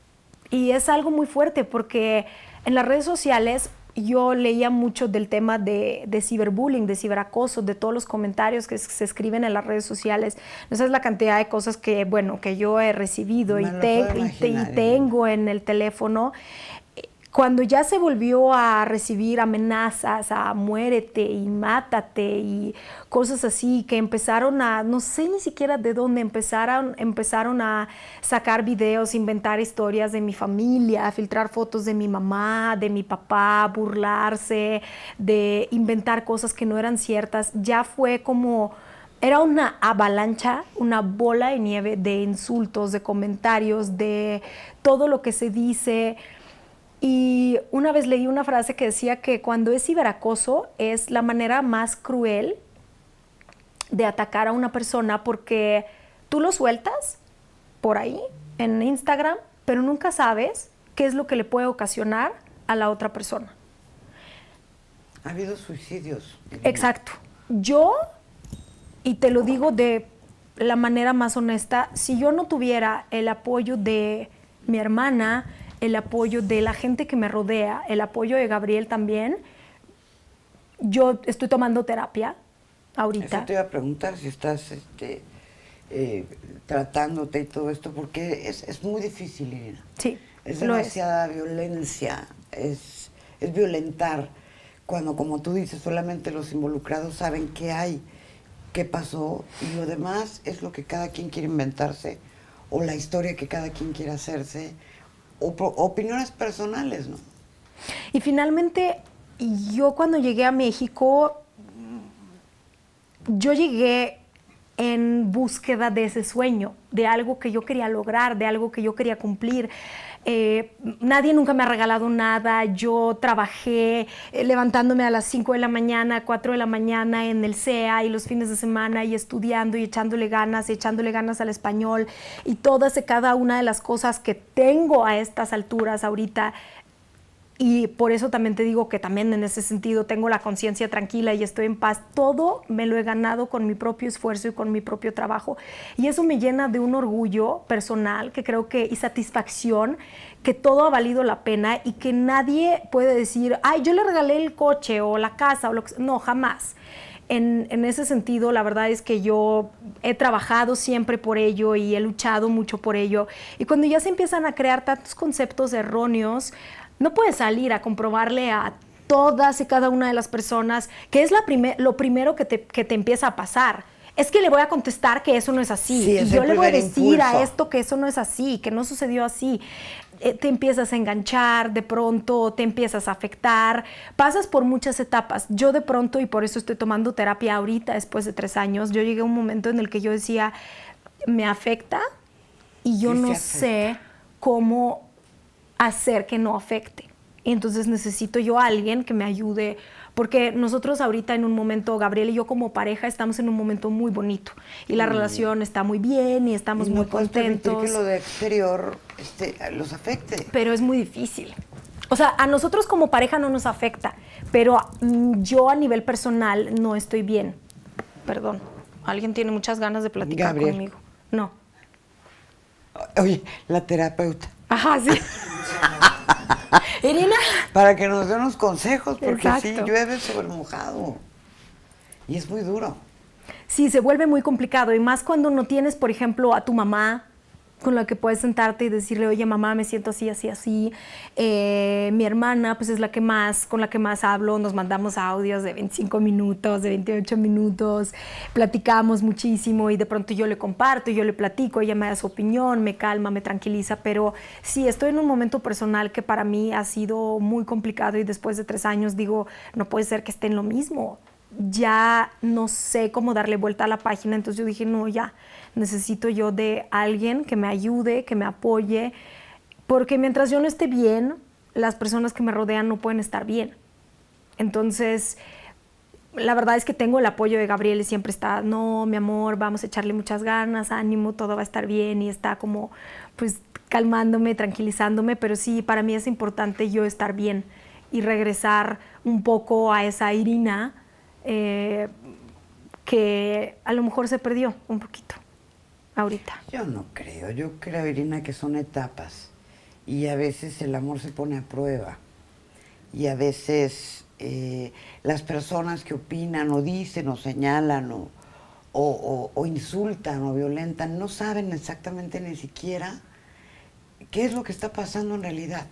B: Y es algo muy fuerte porque en las redes sociales yo leía mucho del tema de, de, ciberbullying, de ciberacoso, de todos los comentarios que se escriben en las redes sociales. No es la cantidad de cosas que, bueno, que yo he recibido y, tengo en el teléfono. Cuando ya se volvió a recibir amenazas, a muérete y mátate y cosas así, que empezaron a, no sé ni siquiera de dónde empezaron, empezaron a sacar videos, inventar historias de mi familia, filtrar fotos de mi mamá, de mi papá, burlarse, de inventar cosas que no eran ciertas, ya fue como era una avalancha, una bola de nieve de insultos, de comentarios, de todo lo que se dice. Y una vez leí una frase que decía que cuando es ciberacoso es la manera más cruel de atacar a una persona porque tú lo sueltas por ahí en Instagram, pero nunca sabes qué es lo que le puede ocasionar a la otra persona.
A: Ha habido suicidios.
B: Exacto. Yo, y te lo digo de la manera más honesta, si yo no tuviera el apoyo de mi hermana, el apoyo de la gente que me rodea, el apoyo de Gabriel también. Yo estoy tomando terapia ahorita. Eso te
A: iba a preguntar si estás este, eh, tratándote y todo esto, porque es, es muy difícil, Irina. Sí. Es demasiada violencia, es, es violentar cuando, como tú dices, solamente los involucrados saben qué hay, qué pasó, y lo demás es lo que cada quien quiere inventarse o la historia que cada quien quiere hacerse opiniones personales, ¿no?
B: Y finalmente, yo cuando llegué a México, yo llegué en búsqueda de ese sueño, de algo que yo quería lograr, de algo que yo quería cumplir. Eh, nadie nunca me ha regalado nada, yo trabajé eh, levantándome a las 5 de la mañana, 4 de la mañana en el CEA y los fines de semana y estudiando y echándole ganas y echándole ganas al español y todas y cada una de las cosas que tengo a estas alturas ahorita y por eso también te digo que también en ese sentido tengo la conciencia tranquila y estoy en paz. Todo me lo he ganado con mi propio esfuerzo y con mi propio trabajo. Y eso me llena de un orgullo personal que creo que y satisfacción que todo ha valido la pena y que nadie puede decir, ay, yo le regalé el coche o la casa o No, jamás. En, en, ese sentido, la verdad es que yo he trabajado siempre por ello y he luchado mucho por ello. Y cuando ya se empiezan a crear tantos conceptos erróneos no puedes salir a comprobarle a todas y cada una de las personas que es lo primero que te, empieza a pasar es que le voy a contestar que eso no es así. y yo le voy a decir a esto que eso no es así, que no sucedió así. Eh, te empiezas a enganchar de pronto, te empiezas a afectar, pasas por muchas etapas. Yo de pronto, y por eso estoy tomando terapia ahorita, después de tres años, yo llegué a un momento en el que yo decía, me afecta y yo no sé cómo hacer que no afecte. Entonces necesito yo a alguien que me ayude, porque nosotros ahorita en un momento, Gabriel y yo como pareja, estamos en un momento muy bonito y la mm. relación está muy bien y estamos muy contentos. que lo de exterior este, los afecte. Pero es muy difícil. O sea, a nosotros como pareja no nos afecta, pero mm, yo a nivel personal no estoy bien. Perdón. Alguien tiene muchas ganas de platicar conmigo. No.
A: Oye, la terapeuta.
B: Ajá, sí. Irina.
A: Para que nos dé unos consejos, porque sí, llueve sobre
B: mojado. Y es muy duro. Sí, se vuelve muy complicado. Y más cuando no tienes, por ejemplo, a tu mamá con la que puedes sentarte y decirle, oye mamá, me siento así, así, así. Eh, mi hermana, pues es la que más, con la que más hablo, nos mandamos audios de 25 minutos, de 28 minutos, platicamos muchísimo y de pronto yo le comparto, yo le platico, ella me da su opinión, me calma, me tranquiliza, pero sí, estoy en un momento personal que para mí ha sido muy complicado y después de tres años digo, no puede ser que esté en lo mismo ya no sé cómo darle vuelta a la página, entonces yo dije, no, ya, necesito yo de alguien que me ayude, que me apoye, porque mientras yo no esté bien, las personas que me rodean no pueden estar bien. Entonces, la verdad es que tengo el apoyo de Gabriel y siempre está, no, mi amor, vamos a echarle muchas ganas, ánimo, todo va a estar bien y está como, pues, calmándome, tranquilizándome, pero sí, para mí es importante yo estar bien y regresar un poco a esa Irina eh, que a lo mejor se perdió un poquito ahorita?
A: Yo no creo, yo creo, Irina, que son etapas y a veces el amor se pone a prueba y a veces eh, las personas que opinan o dicen o señalan o, o, insultan o violentan no saben exactamente ni siquiera qué es lo que está pasando en realidad.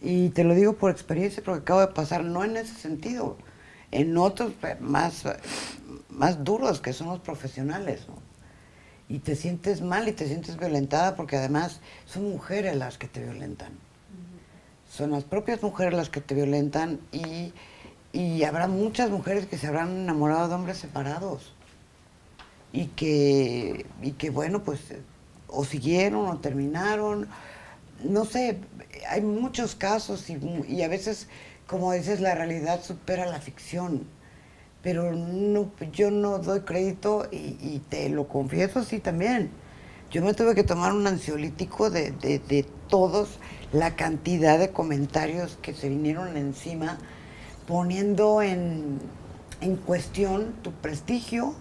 A: Y te lo digo por experiencia porque acabo de pasar, no en ese sentido, en otros más, más duros que son los profesionales. ¿no? y te sientes mal y te sientes violentada porque además son mujeres las que te violentan. Son las propias mujeres las que te violentan y, habrá muchas mujeres que se habrán enamorado de hombres separados y que, y que bueno, pues o siguieron o terminaron. No sé, hay muchos casos y, y a veces, como dices, la realidad supera la ficción pero yo no doy crédito y, te lo confieso sí también. Yo me tuve que tomar un ansiolítico de, todos, la cantidad de comentarios que se vinieron encima, poniendo en, cuestión tu prestigio,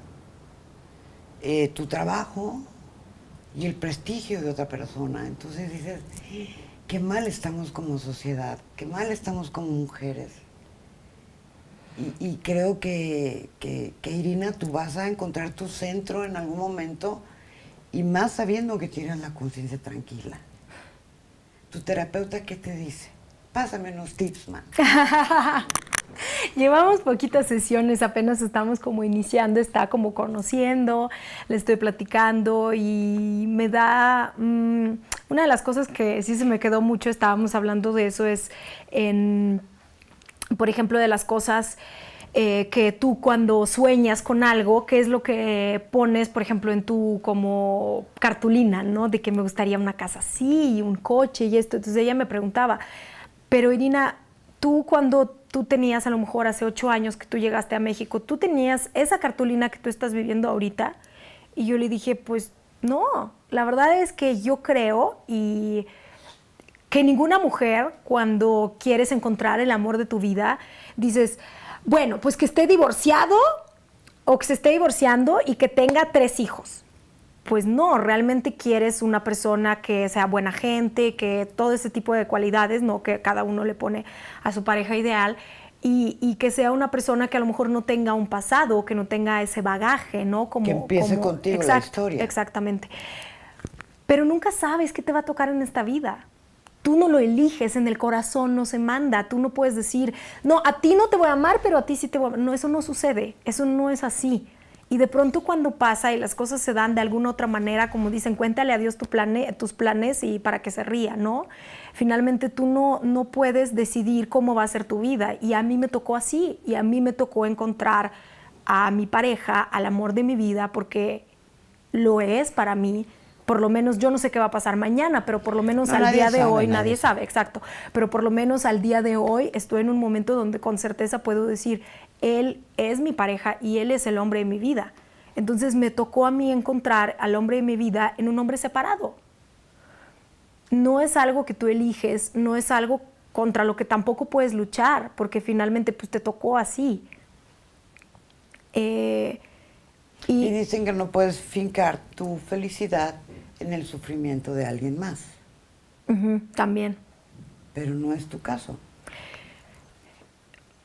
A: eh, tu trabajo y el prestigio de otra persona. Entonces dices, qué mal estamos como sociedad, qué mal estamos como mujeres y, creo que, Irina, tú vas a encontrar tu centro en algún momento y más sabiendo que tienes la conciencia tranquila. ¿Tu terapeuta qué te dice?
B: Pásame unos tips, man. Llevamos poquitas sesiones, apenas estamos como iniciando, está como conociendo, le estoy platicando y me da... Mm, una de las cosas que sí se me quedó mucho, estábamos hablando de eso, es en por ejemplo, de las cosas eh, que tú cuando sueñas con algo, qué es lo que pones, por ejemplo, en tu como cartulina, ¿no? De que me gustaría una casa así, un coche y esto. Entonces ella me preguntaba, pero Irina, tú cuando tú tenías a lo mejor hace ocho años que tú llegaste a México, tú tenías esa cartulina que tú estás viviendo ahorita. Y yo le dije, pues no, la verdad es que yo creo y que ninguna mujer cuando quieres encontrar el amor de tu vida dices, bueno, pues que esté divorciado o que se esté divorciando y que tenga tres hijos. Pues no, realmente quieres una persona que sea buena gente, que todo ese tipo de cualidades, no que cada uno le pone a su pareja ideal, y, que sea una persona que a lo mejor no tenga un pasado, que no tenga ese bagaje, ¿no? Como, que empiece contigo la historia. Exactamente. Pero nunca sabes qué te va a tocar en esta vida. Tú no lo eliges, en el corazón no se manda, tú no puedes decir, no, a ti no te voy a amar, pero a ti sí te voy a amar. No, eso no sucede, eso no es así. Y de pronto cuando pasa y las cosas se dan de alguna otra manera, como dicen, cuéntale a Dios tu plane, tus planes y para que se ría, ¿no? Finalmente tú no, no puedes decidir cómo va a ser tu vida. Y a mí me tocó así, y a mí me tocó encontrar a mi pareja, al amor de mi vida, porque lo es para mí, por lo menos yo no sé qué va a pasar mañana, pero por lo menos al día de hoy, nadie, sabe, exacto, pero por lo menos al día de hoy estoy en un momento donde con certeza puedo decir, él es mi pareja y él es el hombre de mi vida. Entonces me tocó a mí encontrar al hombre de mi vida en un hombre separado. No es algo que tú eliges, no es algo contra lo que tampoco puedes luchar, porque finalmente pues te tocó así. Eh,
A: y, dicen que no puedes fincar tu felicidad en el sufrimiento de alguien más. también. Pero no es tu caso.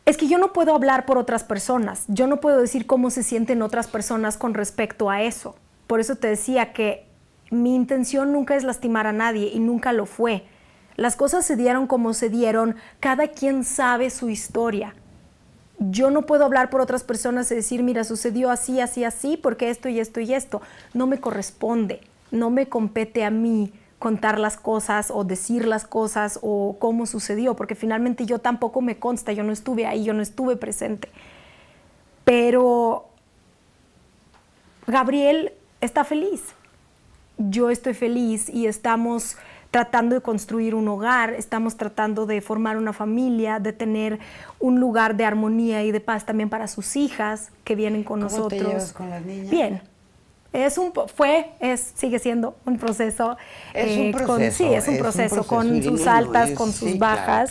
B: Es que yo no puedo hablar por otras personas, yo no puedo decir cómo se sienten otras personas con respecto a eso. Por eso te decía que mi intención nunca es lastimar a nadie y nunca lo fue. Las cosas se dieron como se dieron, cada quien sabe su historia. Yo no puedo hablar por otras personas y decir, mira, sucedió así, así, así, porque esto y esto y esto. No me corresponde no me compete a mí contar las cosas o decir las cosas o cómo sucedió, porque finalmente yo tampoco me consta, yo no estuve ahí, yo no estuve presente. Pero Gabriel está feliz, yo estoy feliz y estamos tratando de construir un hogar, estamos tratando de formar una familia, de tener un lugar de armonía y de paz también para sus hijas que vienen con nosotros. Bien, es un, fue, es, sigue siendo un proceso. Es un eh, proceso con, sí, es un proceso, con sus altas, con sus bajas.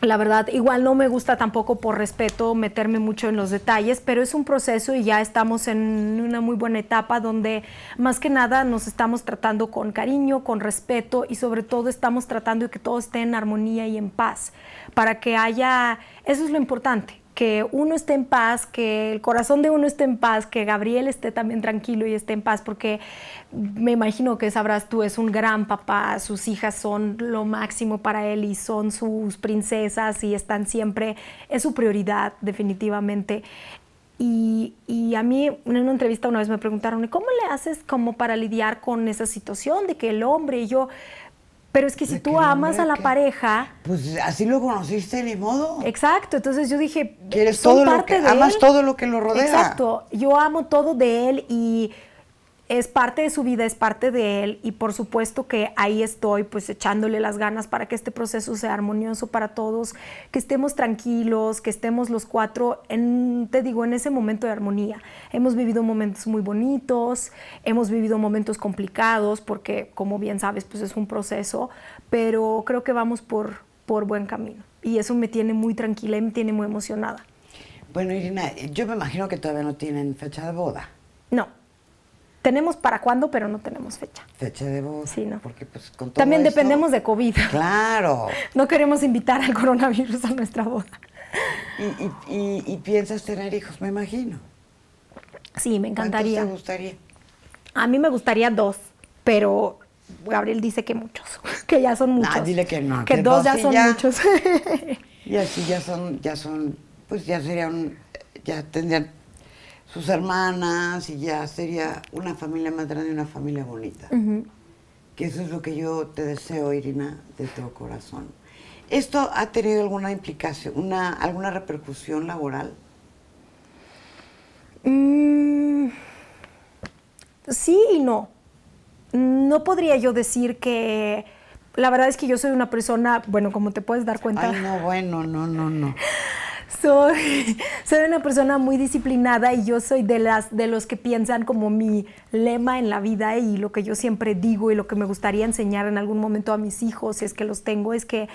B: La verdad, igual no me gusta tampoco por respeto meterme mucho en los detalles, pero es un proceso y ya estamos en una muy buena etapa donde más que nada nos estamos tratando con cariño, con respeto y sobre todo estamos tratando de que todo esté en armonía y en paz para que haya, eso es lo importante, que uno esté en paz, que el corazón de uno esté en paz, que Gabriel esté también tranquilo y esté en paz, porque me imagino que sabrás tú, es un gran papá, sus hijas son lo máximo para él y son sus princesas y están siempre, es su prioridad definitivamente. Y, a mí en una entrevista una vez me preguntaron, ¿y cómo le haces como para lidiar con esa situación de que el hombre y yo, pero es que si tú amas a la pareja. Pues así lo conociste, ni modo. Exacto. Entonces yo dije. Quieres todo lo que. amas todo
A: lo que lo rodea. Exacto.
B: Yo amo todo de él y es parte de su vida, es parte de él y por supuesto que ahí estoy pues echándole las ganas para que este proceso sea armonioso para todos, que estemos tranquilos, que estemos los cuatro en, te digo, en ese momento de armonía. Hemos vivido momentos muy bonitos, hemos vivido momentos complicados porque como bien sabes pues es un proceso, pero creo que vamos por, por buen camino y eso me tiene muy tranquila y me tiene muy emocionada.
A: Bueno Irina, yo me imagino que todavía no tienen fecha de boda.
B: No tenemos para cuándo, pero no tenemos fecha.
A: Fecha de boda? Sí, ¿no? Porque pues con todo También dependemos
B: de COVID. Claro. No queremos invitar al coronavirus a nuestra boda. Y, piensas tener hijos, me imagino. Sí, me encantaría. ¿Cuántos te gustaría? A mí me gustaría dos, pero Gabriel dice que muchos, que ya son muchos. Ah, dile
A: que no. Que, dos ya son muchos. Y así ya son, ya son, pues ya serían, ya tendrían sus hermanas y ya sería una familia más grande y una familia bonita. Que eso es lo que yo te deseo, Irina, de todo corazón. ¿Esto ha tenido alguna implicación, una, alguna repercusión laboral?
B: Mm, sí y no. No podría yo decir que... La verdad es que yo soy una persona, bueno, como te puedes dar cuenta... Ay, no, bueno, no, no, no. soy, soy una persona muy disciplinada y yo soy de, las, de los que piensan como mi lema en la vida y lo que yo siempre digo y lo que me gustaría enseñar en algún momento a mis hijos, si es que los tengo, es que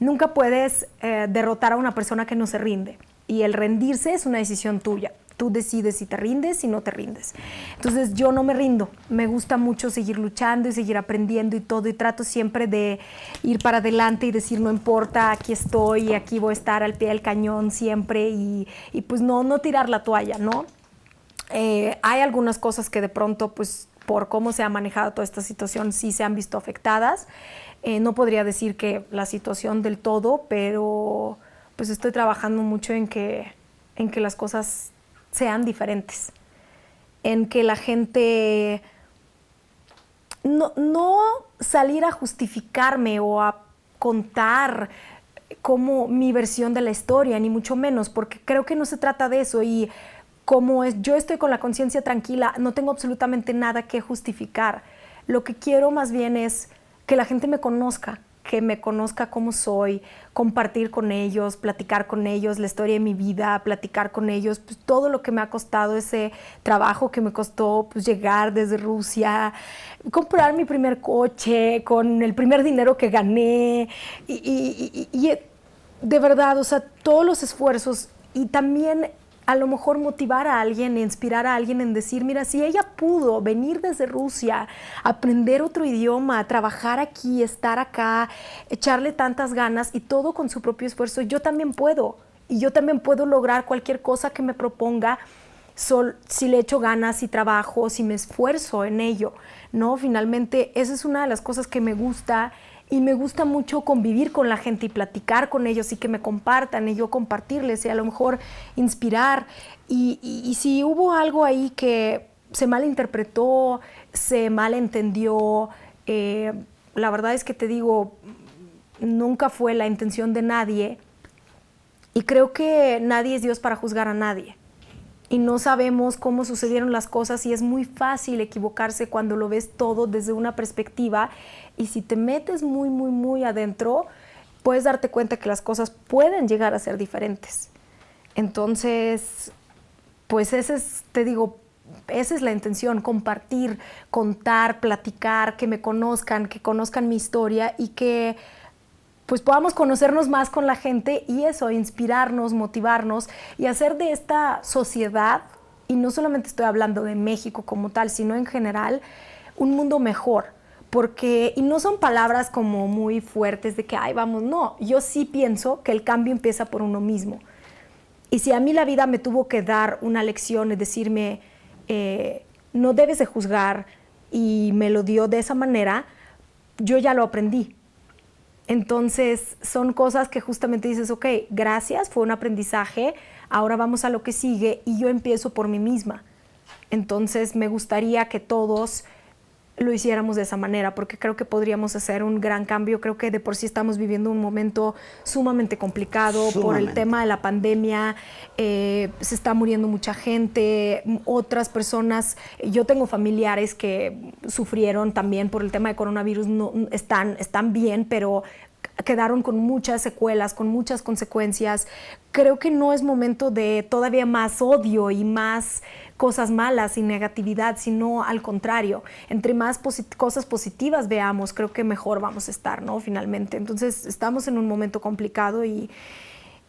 B: nunca puedes eh, derrotar a una persona que no se rinde. Y el rendirse es una decisión tuya. Tú decides si te rindes, si no te rindes. Entonces yo no me rindo. Me gusta mucho seguir luchando y seguir aprendiendo y todo. Y trato siempre de ir para adelante y decir, no importa, aquí estoy, aquí voy a estar al pie del cañón siempre. Y, pues no, no tirar la toalla, ¿no? Eh, hay algunas cosas que de pronto, pues por cómo se ha manejado toda esta situación, sí se han visto afectadas. Eh, no podría decir que la situación del todo, pero pues estoy trabajando mucho en que, en que las cosas sean diferentes, en que la gente no, no salir a justificarme o a contar como mi versión de la historia, ni mucho menos, porque creo que no se trata de eso y como es, yo estoy con la conciencia tranquila, no tengo absolutamente nada que justificar. Lo que quiero más bien es que la gente me conozca, que me conozca como soy, compartir con ellos, platicar con ellos la historia de mi vida, platicar con ellos, pues, todo lo que me ha costado ese trabajo que me costó pues, llegar desde Rusia, comprar mi primer coche con el primer dinero que gané y, y de verdad, o sea, todos los esfuerzos y también a lo mejor motivar a alguien, inspirar a alguien en decir, mira, si ella pudo venir desde Rusia, aprender otro idioma, trabajar aquí, estar acá, echarle tantas ganas y todo con su propio esfuerzo, yo también puedo. Y yo también puedo lograr cualquier cosa que me proponga Sol, si le echo ganas, si trabajo, si me esfuerzo en ello, ¿no? Finalmente, esa es una de las cosas que me gusta y me gusta mucho convivir con la gente y platicar con ellos y que me compartan y yo compartirles y a lo mejor inspirar. Y, si hubo algo ahí que se malinterpretó, se malentendió, eh, la verdad es que te digo, nunca fue la intención de nadie y creo que nadie es Dios para juzgar a nadie. Y no sabemos cómo sucedieron las cosas y es muy fácil equivocarse cuando lo ves todo desde una perspectiva y si te metes muy, muy, muy adentro, puedes darte cuenta que las cosas pueden llegar a ser diferentes. Entonces, pues ese es, te digo, esa es la intención, compartir, contar, platicar, que me conozcan, que conozcan mi historia y que pues podamos conocernos más con la gente y eso, inspirarnos, motivarnos y hacer de esta sociedad, y no solamente estoy hablando de México como tal, sino en general, un mundo mejor, porque, y no son palabras como muy fuertes de que, ay, vamos, no, yo sí pienso que el cambio empieza por uno mismo. Y si a mí la vida me tuvo que dar una lección, es decirme, eh, no debes de juzgar, y me lo dio de esa manera, yo ya lo aprendí. Entonces son cosas que justamente dices, ok, gracias, fue un aprendizaje, ahora vamos a lo que sigue y yo empiezo por mí misma. Entonces me gustaría que todos lo hiciéramos de esa manera, porque creo que podríamos hacer un gran cambio. Creo que de por sí estamos viviendo un momento sumamente complicado por el tema de la pandemia, eh, se está muriendo mucha gente, otras personas, yo tengo familiares que sufrieron también por el tema de coronavirus, no, están, están bien, pero quedaron con muchas secuelas, con muchas consecuencias. Creo que no es momento de todavía más odio y más cosas malas y negatividad, sino al contrario. Entre más cosas positivas veamos, creo que mejor vamos a estar, ¿no? Finalmente. Entonces estamos en un momento complicado y,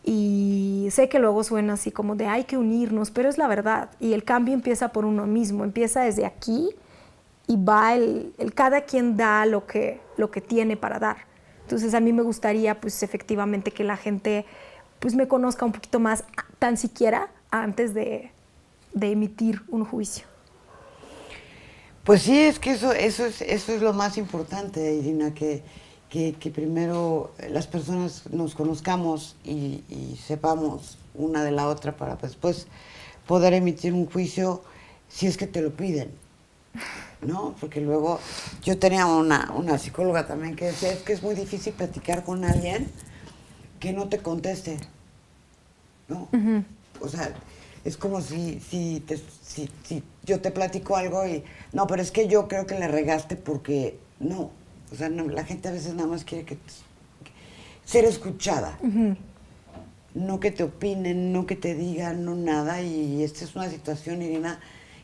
B: y sé que luego suena así como de hay que unirnos, pero es la verdad. Y el cambio empieza por uno mismo, empieza desde aquí y va el cada quien da lo que, lo que tiene para dar. Entonces a mí me gustaría pues efectivamente que la gente pues me conozca un poquito más, tan siquiera antes de, emitir un juicio.
A: Pues sí, es que eso, eso, es, eso es lo más importante, Irina, que, que, primero las personas nos conozcamos y, sepamos una de la otra para después poder emitir un juicio si es que te lo piden. ¿no? Porque luego yo tenía una, psicóloga también que decía, es que es muy difícil platicar con alguien que no te conteste, ¿no? O sea, es como si, si, si, yo te platico algo y, no, pero es que yo creo que le regaste porque no, o sea, la gente a veces nada más quiere que, ser escuchada. No que te opinen, no que te digan, no nada, y esta es una situación, Irina,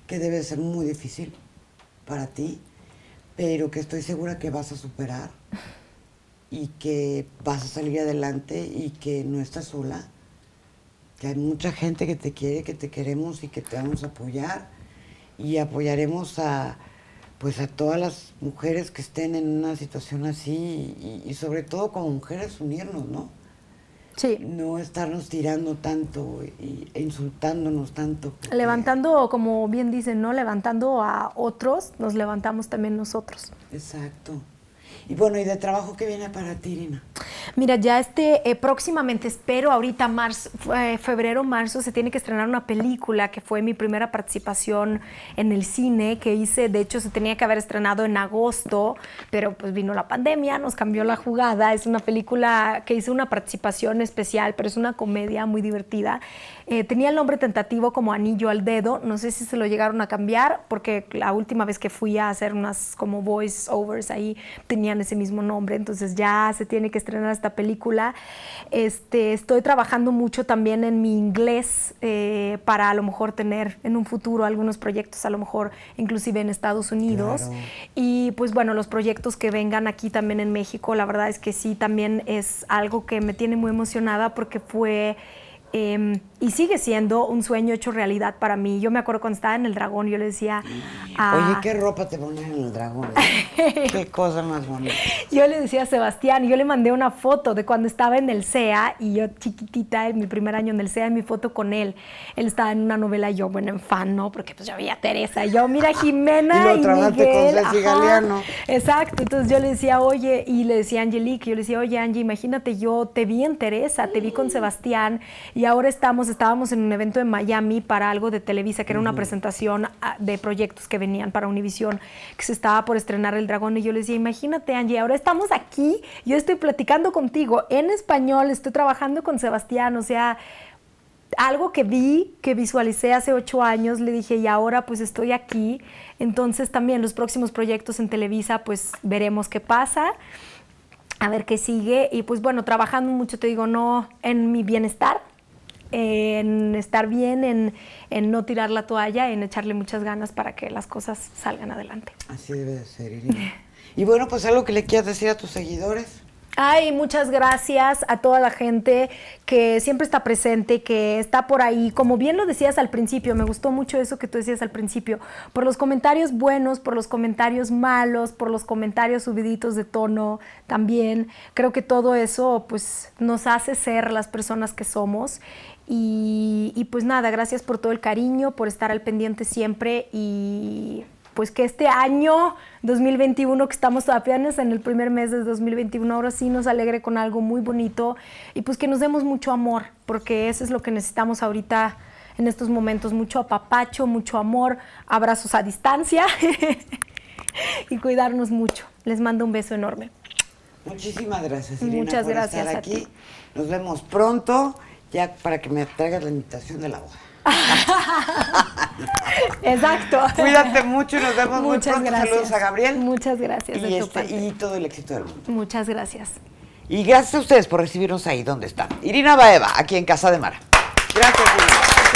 A: que debe ser muy difícil para ti, pero que estoy segura que vas a superar y que vas a salir adelante y que no estás sola, que hay mucha gente que te quiere, que te queremos y que te vamos a apoyar y apoyaremos a pues a todas las mujeres que estén en una situación así y, y sobre todo como mujeres unirnos, ¿no? No estarnos tirando tanto e insultándonos tanto.
B: Levantando, como bien dicen, ¿no? Levantando a otros, nos levantamos también nosotros.
A: Exacto. Y bueno, ¿y de trabajo qué viene para ti, Irina?
B: Mira, ya este eh, próximamente, espero ahorita marzo, febrero, marzo, se tiene que estrenar una película que fue mi primera participación en el cine que hice. De hecho, se tenía que haber estrenado en agosto, pero pues vino la pandemia, nos cambió la jugada. Es una película que hice una participación especial, pero es una comedia muy divertida. Eh, tenía el nombre tentativo como Anillo al Dedo, no sé si se lo llegaron a cambiar, porque la última vez que fui a hacer unas como voice overs ahí tenían ese mismo nombre, entonces ya se tiene que estrenar esta película. Este, estoy trabajando mucho también en mi inglés eh, para a lo mejor tener en un futuro algunos proyectos, a lo mejor inclusive en Estados Unidos. Y pues bueno, los proyectos que vengan aquí también en México, la verdad es que sí, también es algo que me tiene muy emocionada porque fue... Em, y sigue siendo un sueño hecho realidad para mí. Yo me acuerdo cuando estaba en el dragón, yo le decía. Oye,
A: ¿qué ropa te ponen en el dragón?
B: qué
A: cosa más bonita.
B: Yo le decía a Sebastián, yo le mandé una foto de cuando estaba en el CEA y yo chiquitita, en mi primer año en el CEA, en mi foto con él. Él estaba en una novela, yo, bueno, en fan, ¿no? Porque pues yo veía a Teresa, yo, mira Jimena. y con Galeano. Exacto, entonces yo le decía, oye, y le decía a Angelique, yo le decía, oye, Angie, imagínate, yo te vi en Teresa, te vi con Sebastián, y ahora estamos estábamos en un evento en Miami para algo de Televisa, que era una presentación ah, de proyectos que venían para Univisión, que se estaba por estrenar El Dragón. Y yo le decía, imagínate, Angie, ahora estamos aquí, yo estoy platicando contigo en español, estoy trabajando con Sebastián, o sea, algo que vi, que visualicé hace ocho años, le dije, y ahora pues estoy aquí. Entonces también los próximos proyectos en Televisa, pues veremos qué pasa, a ver qué sigue. Y pues bueno, trabajando mucho, te digo, no en mi bienestar, en estar bien, en, no tirar la toalla, en echarle muchas ganas para que las cosas salgan adelante.
A: Así debe ser, Y bueno, pues algo que le quieras decir a tus seguidores.
B: Ay, muchas gracias a toda la gente que siempre está presente, que está por ahí. Como bien lo decías al principio, me gustó mucho eso que tú decías al principio, por los comentarios buenos, por los comentarios malos, por los comentarios subiditos de tono también. Creo que todo eso pues nos hace ser las personas que somos y, pues nada, gracias por todo el cariño, por estar al pendiente siempre y pues que este año 2021, que estamos todavía en el primer mes de 2021, ahora sí nos alegre con algo muy bonito y pues que nos demos mucho amor, porque eso es lo que necesitamos ahorita en estos momentos, mucho apapacho, mucho amor, abrazos a distancia y cuidarnos mucho. Les mando un beso enorme.
A: Muchísimas gracias, Irina, Muchas por gracias estar aquí. Nos vemos pronto ya para que me traigas la invitación de la
B: Exacto. Cuídate
A: mucho y nos vemos Muchas muy pronto. Gracias. Saludos
B: a Gabriel. Muchas gracias. Y, este,
A: y todo el éxito del mundo.
B: Muchas gracias.
A: Y gracias a ustedes por recibirnos ahí ¿Dónde están. Irina Baeva, aquí en Casa de Mara.
B: Gracias, Irina.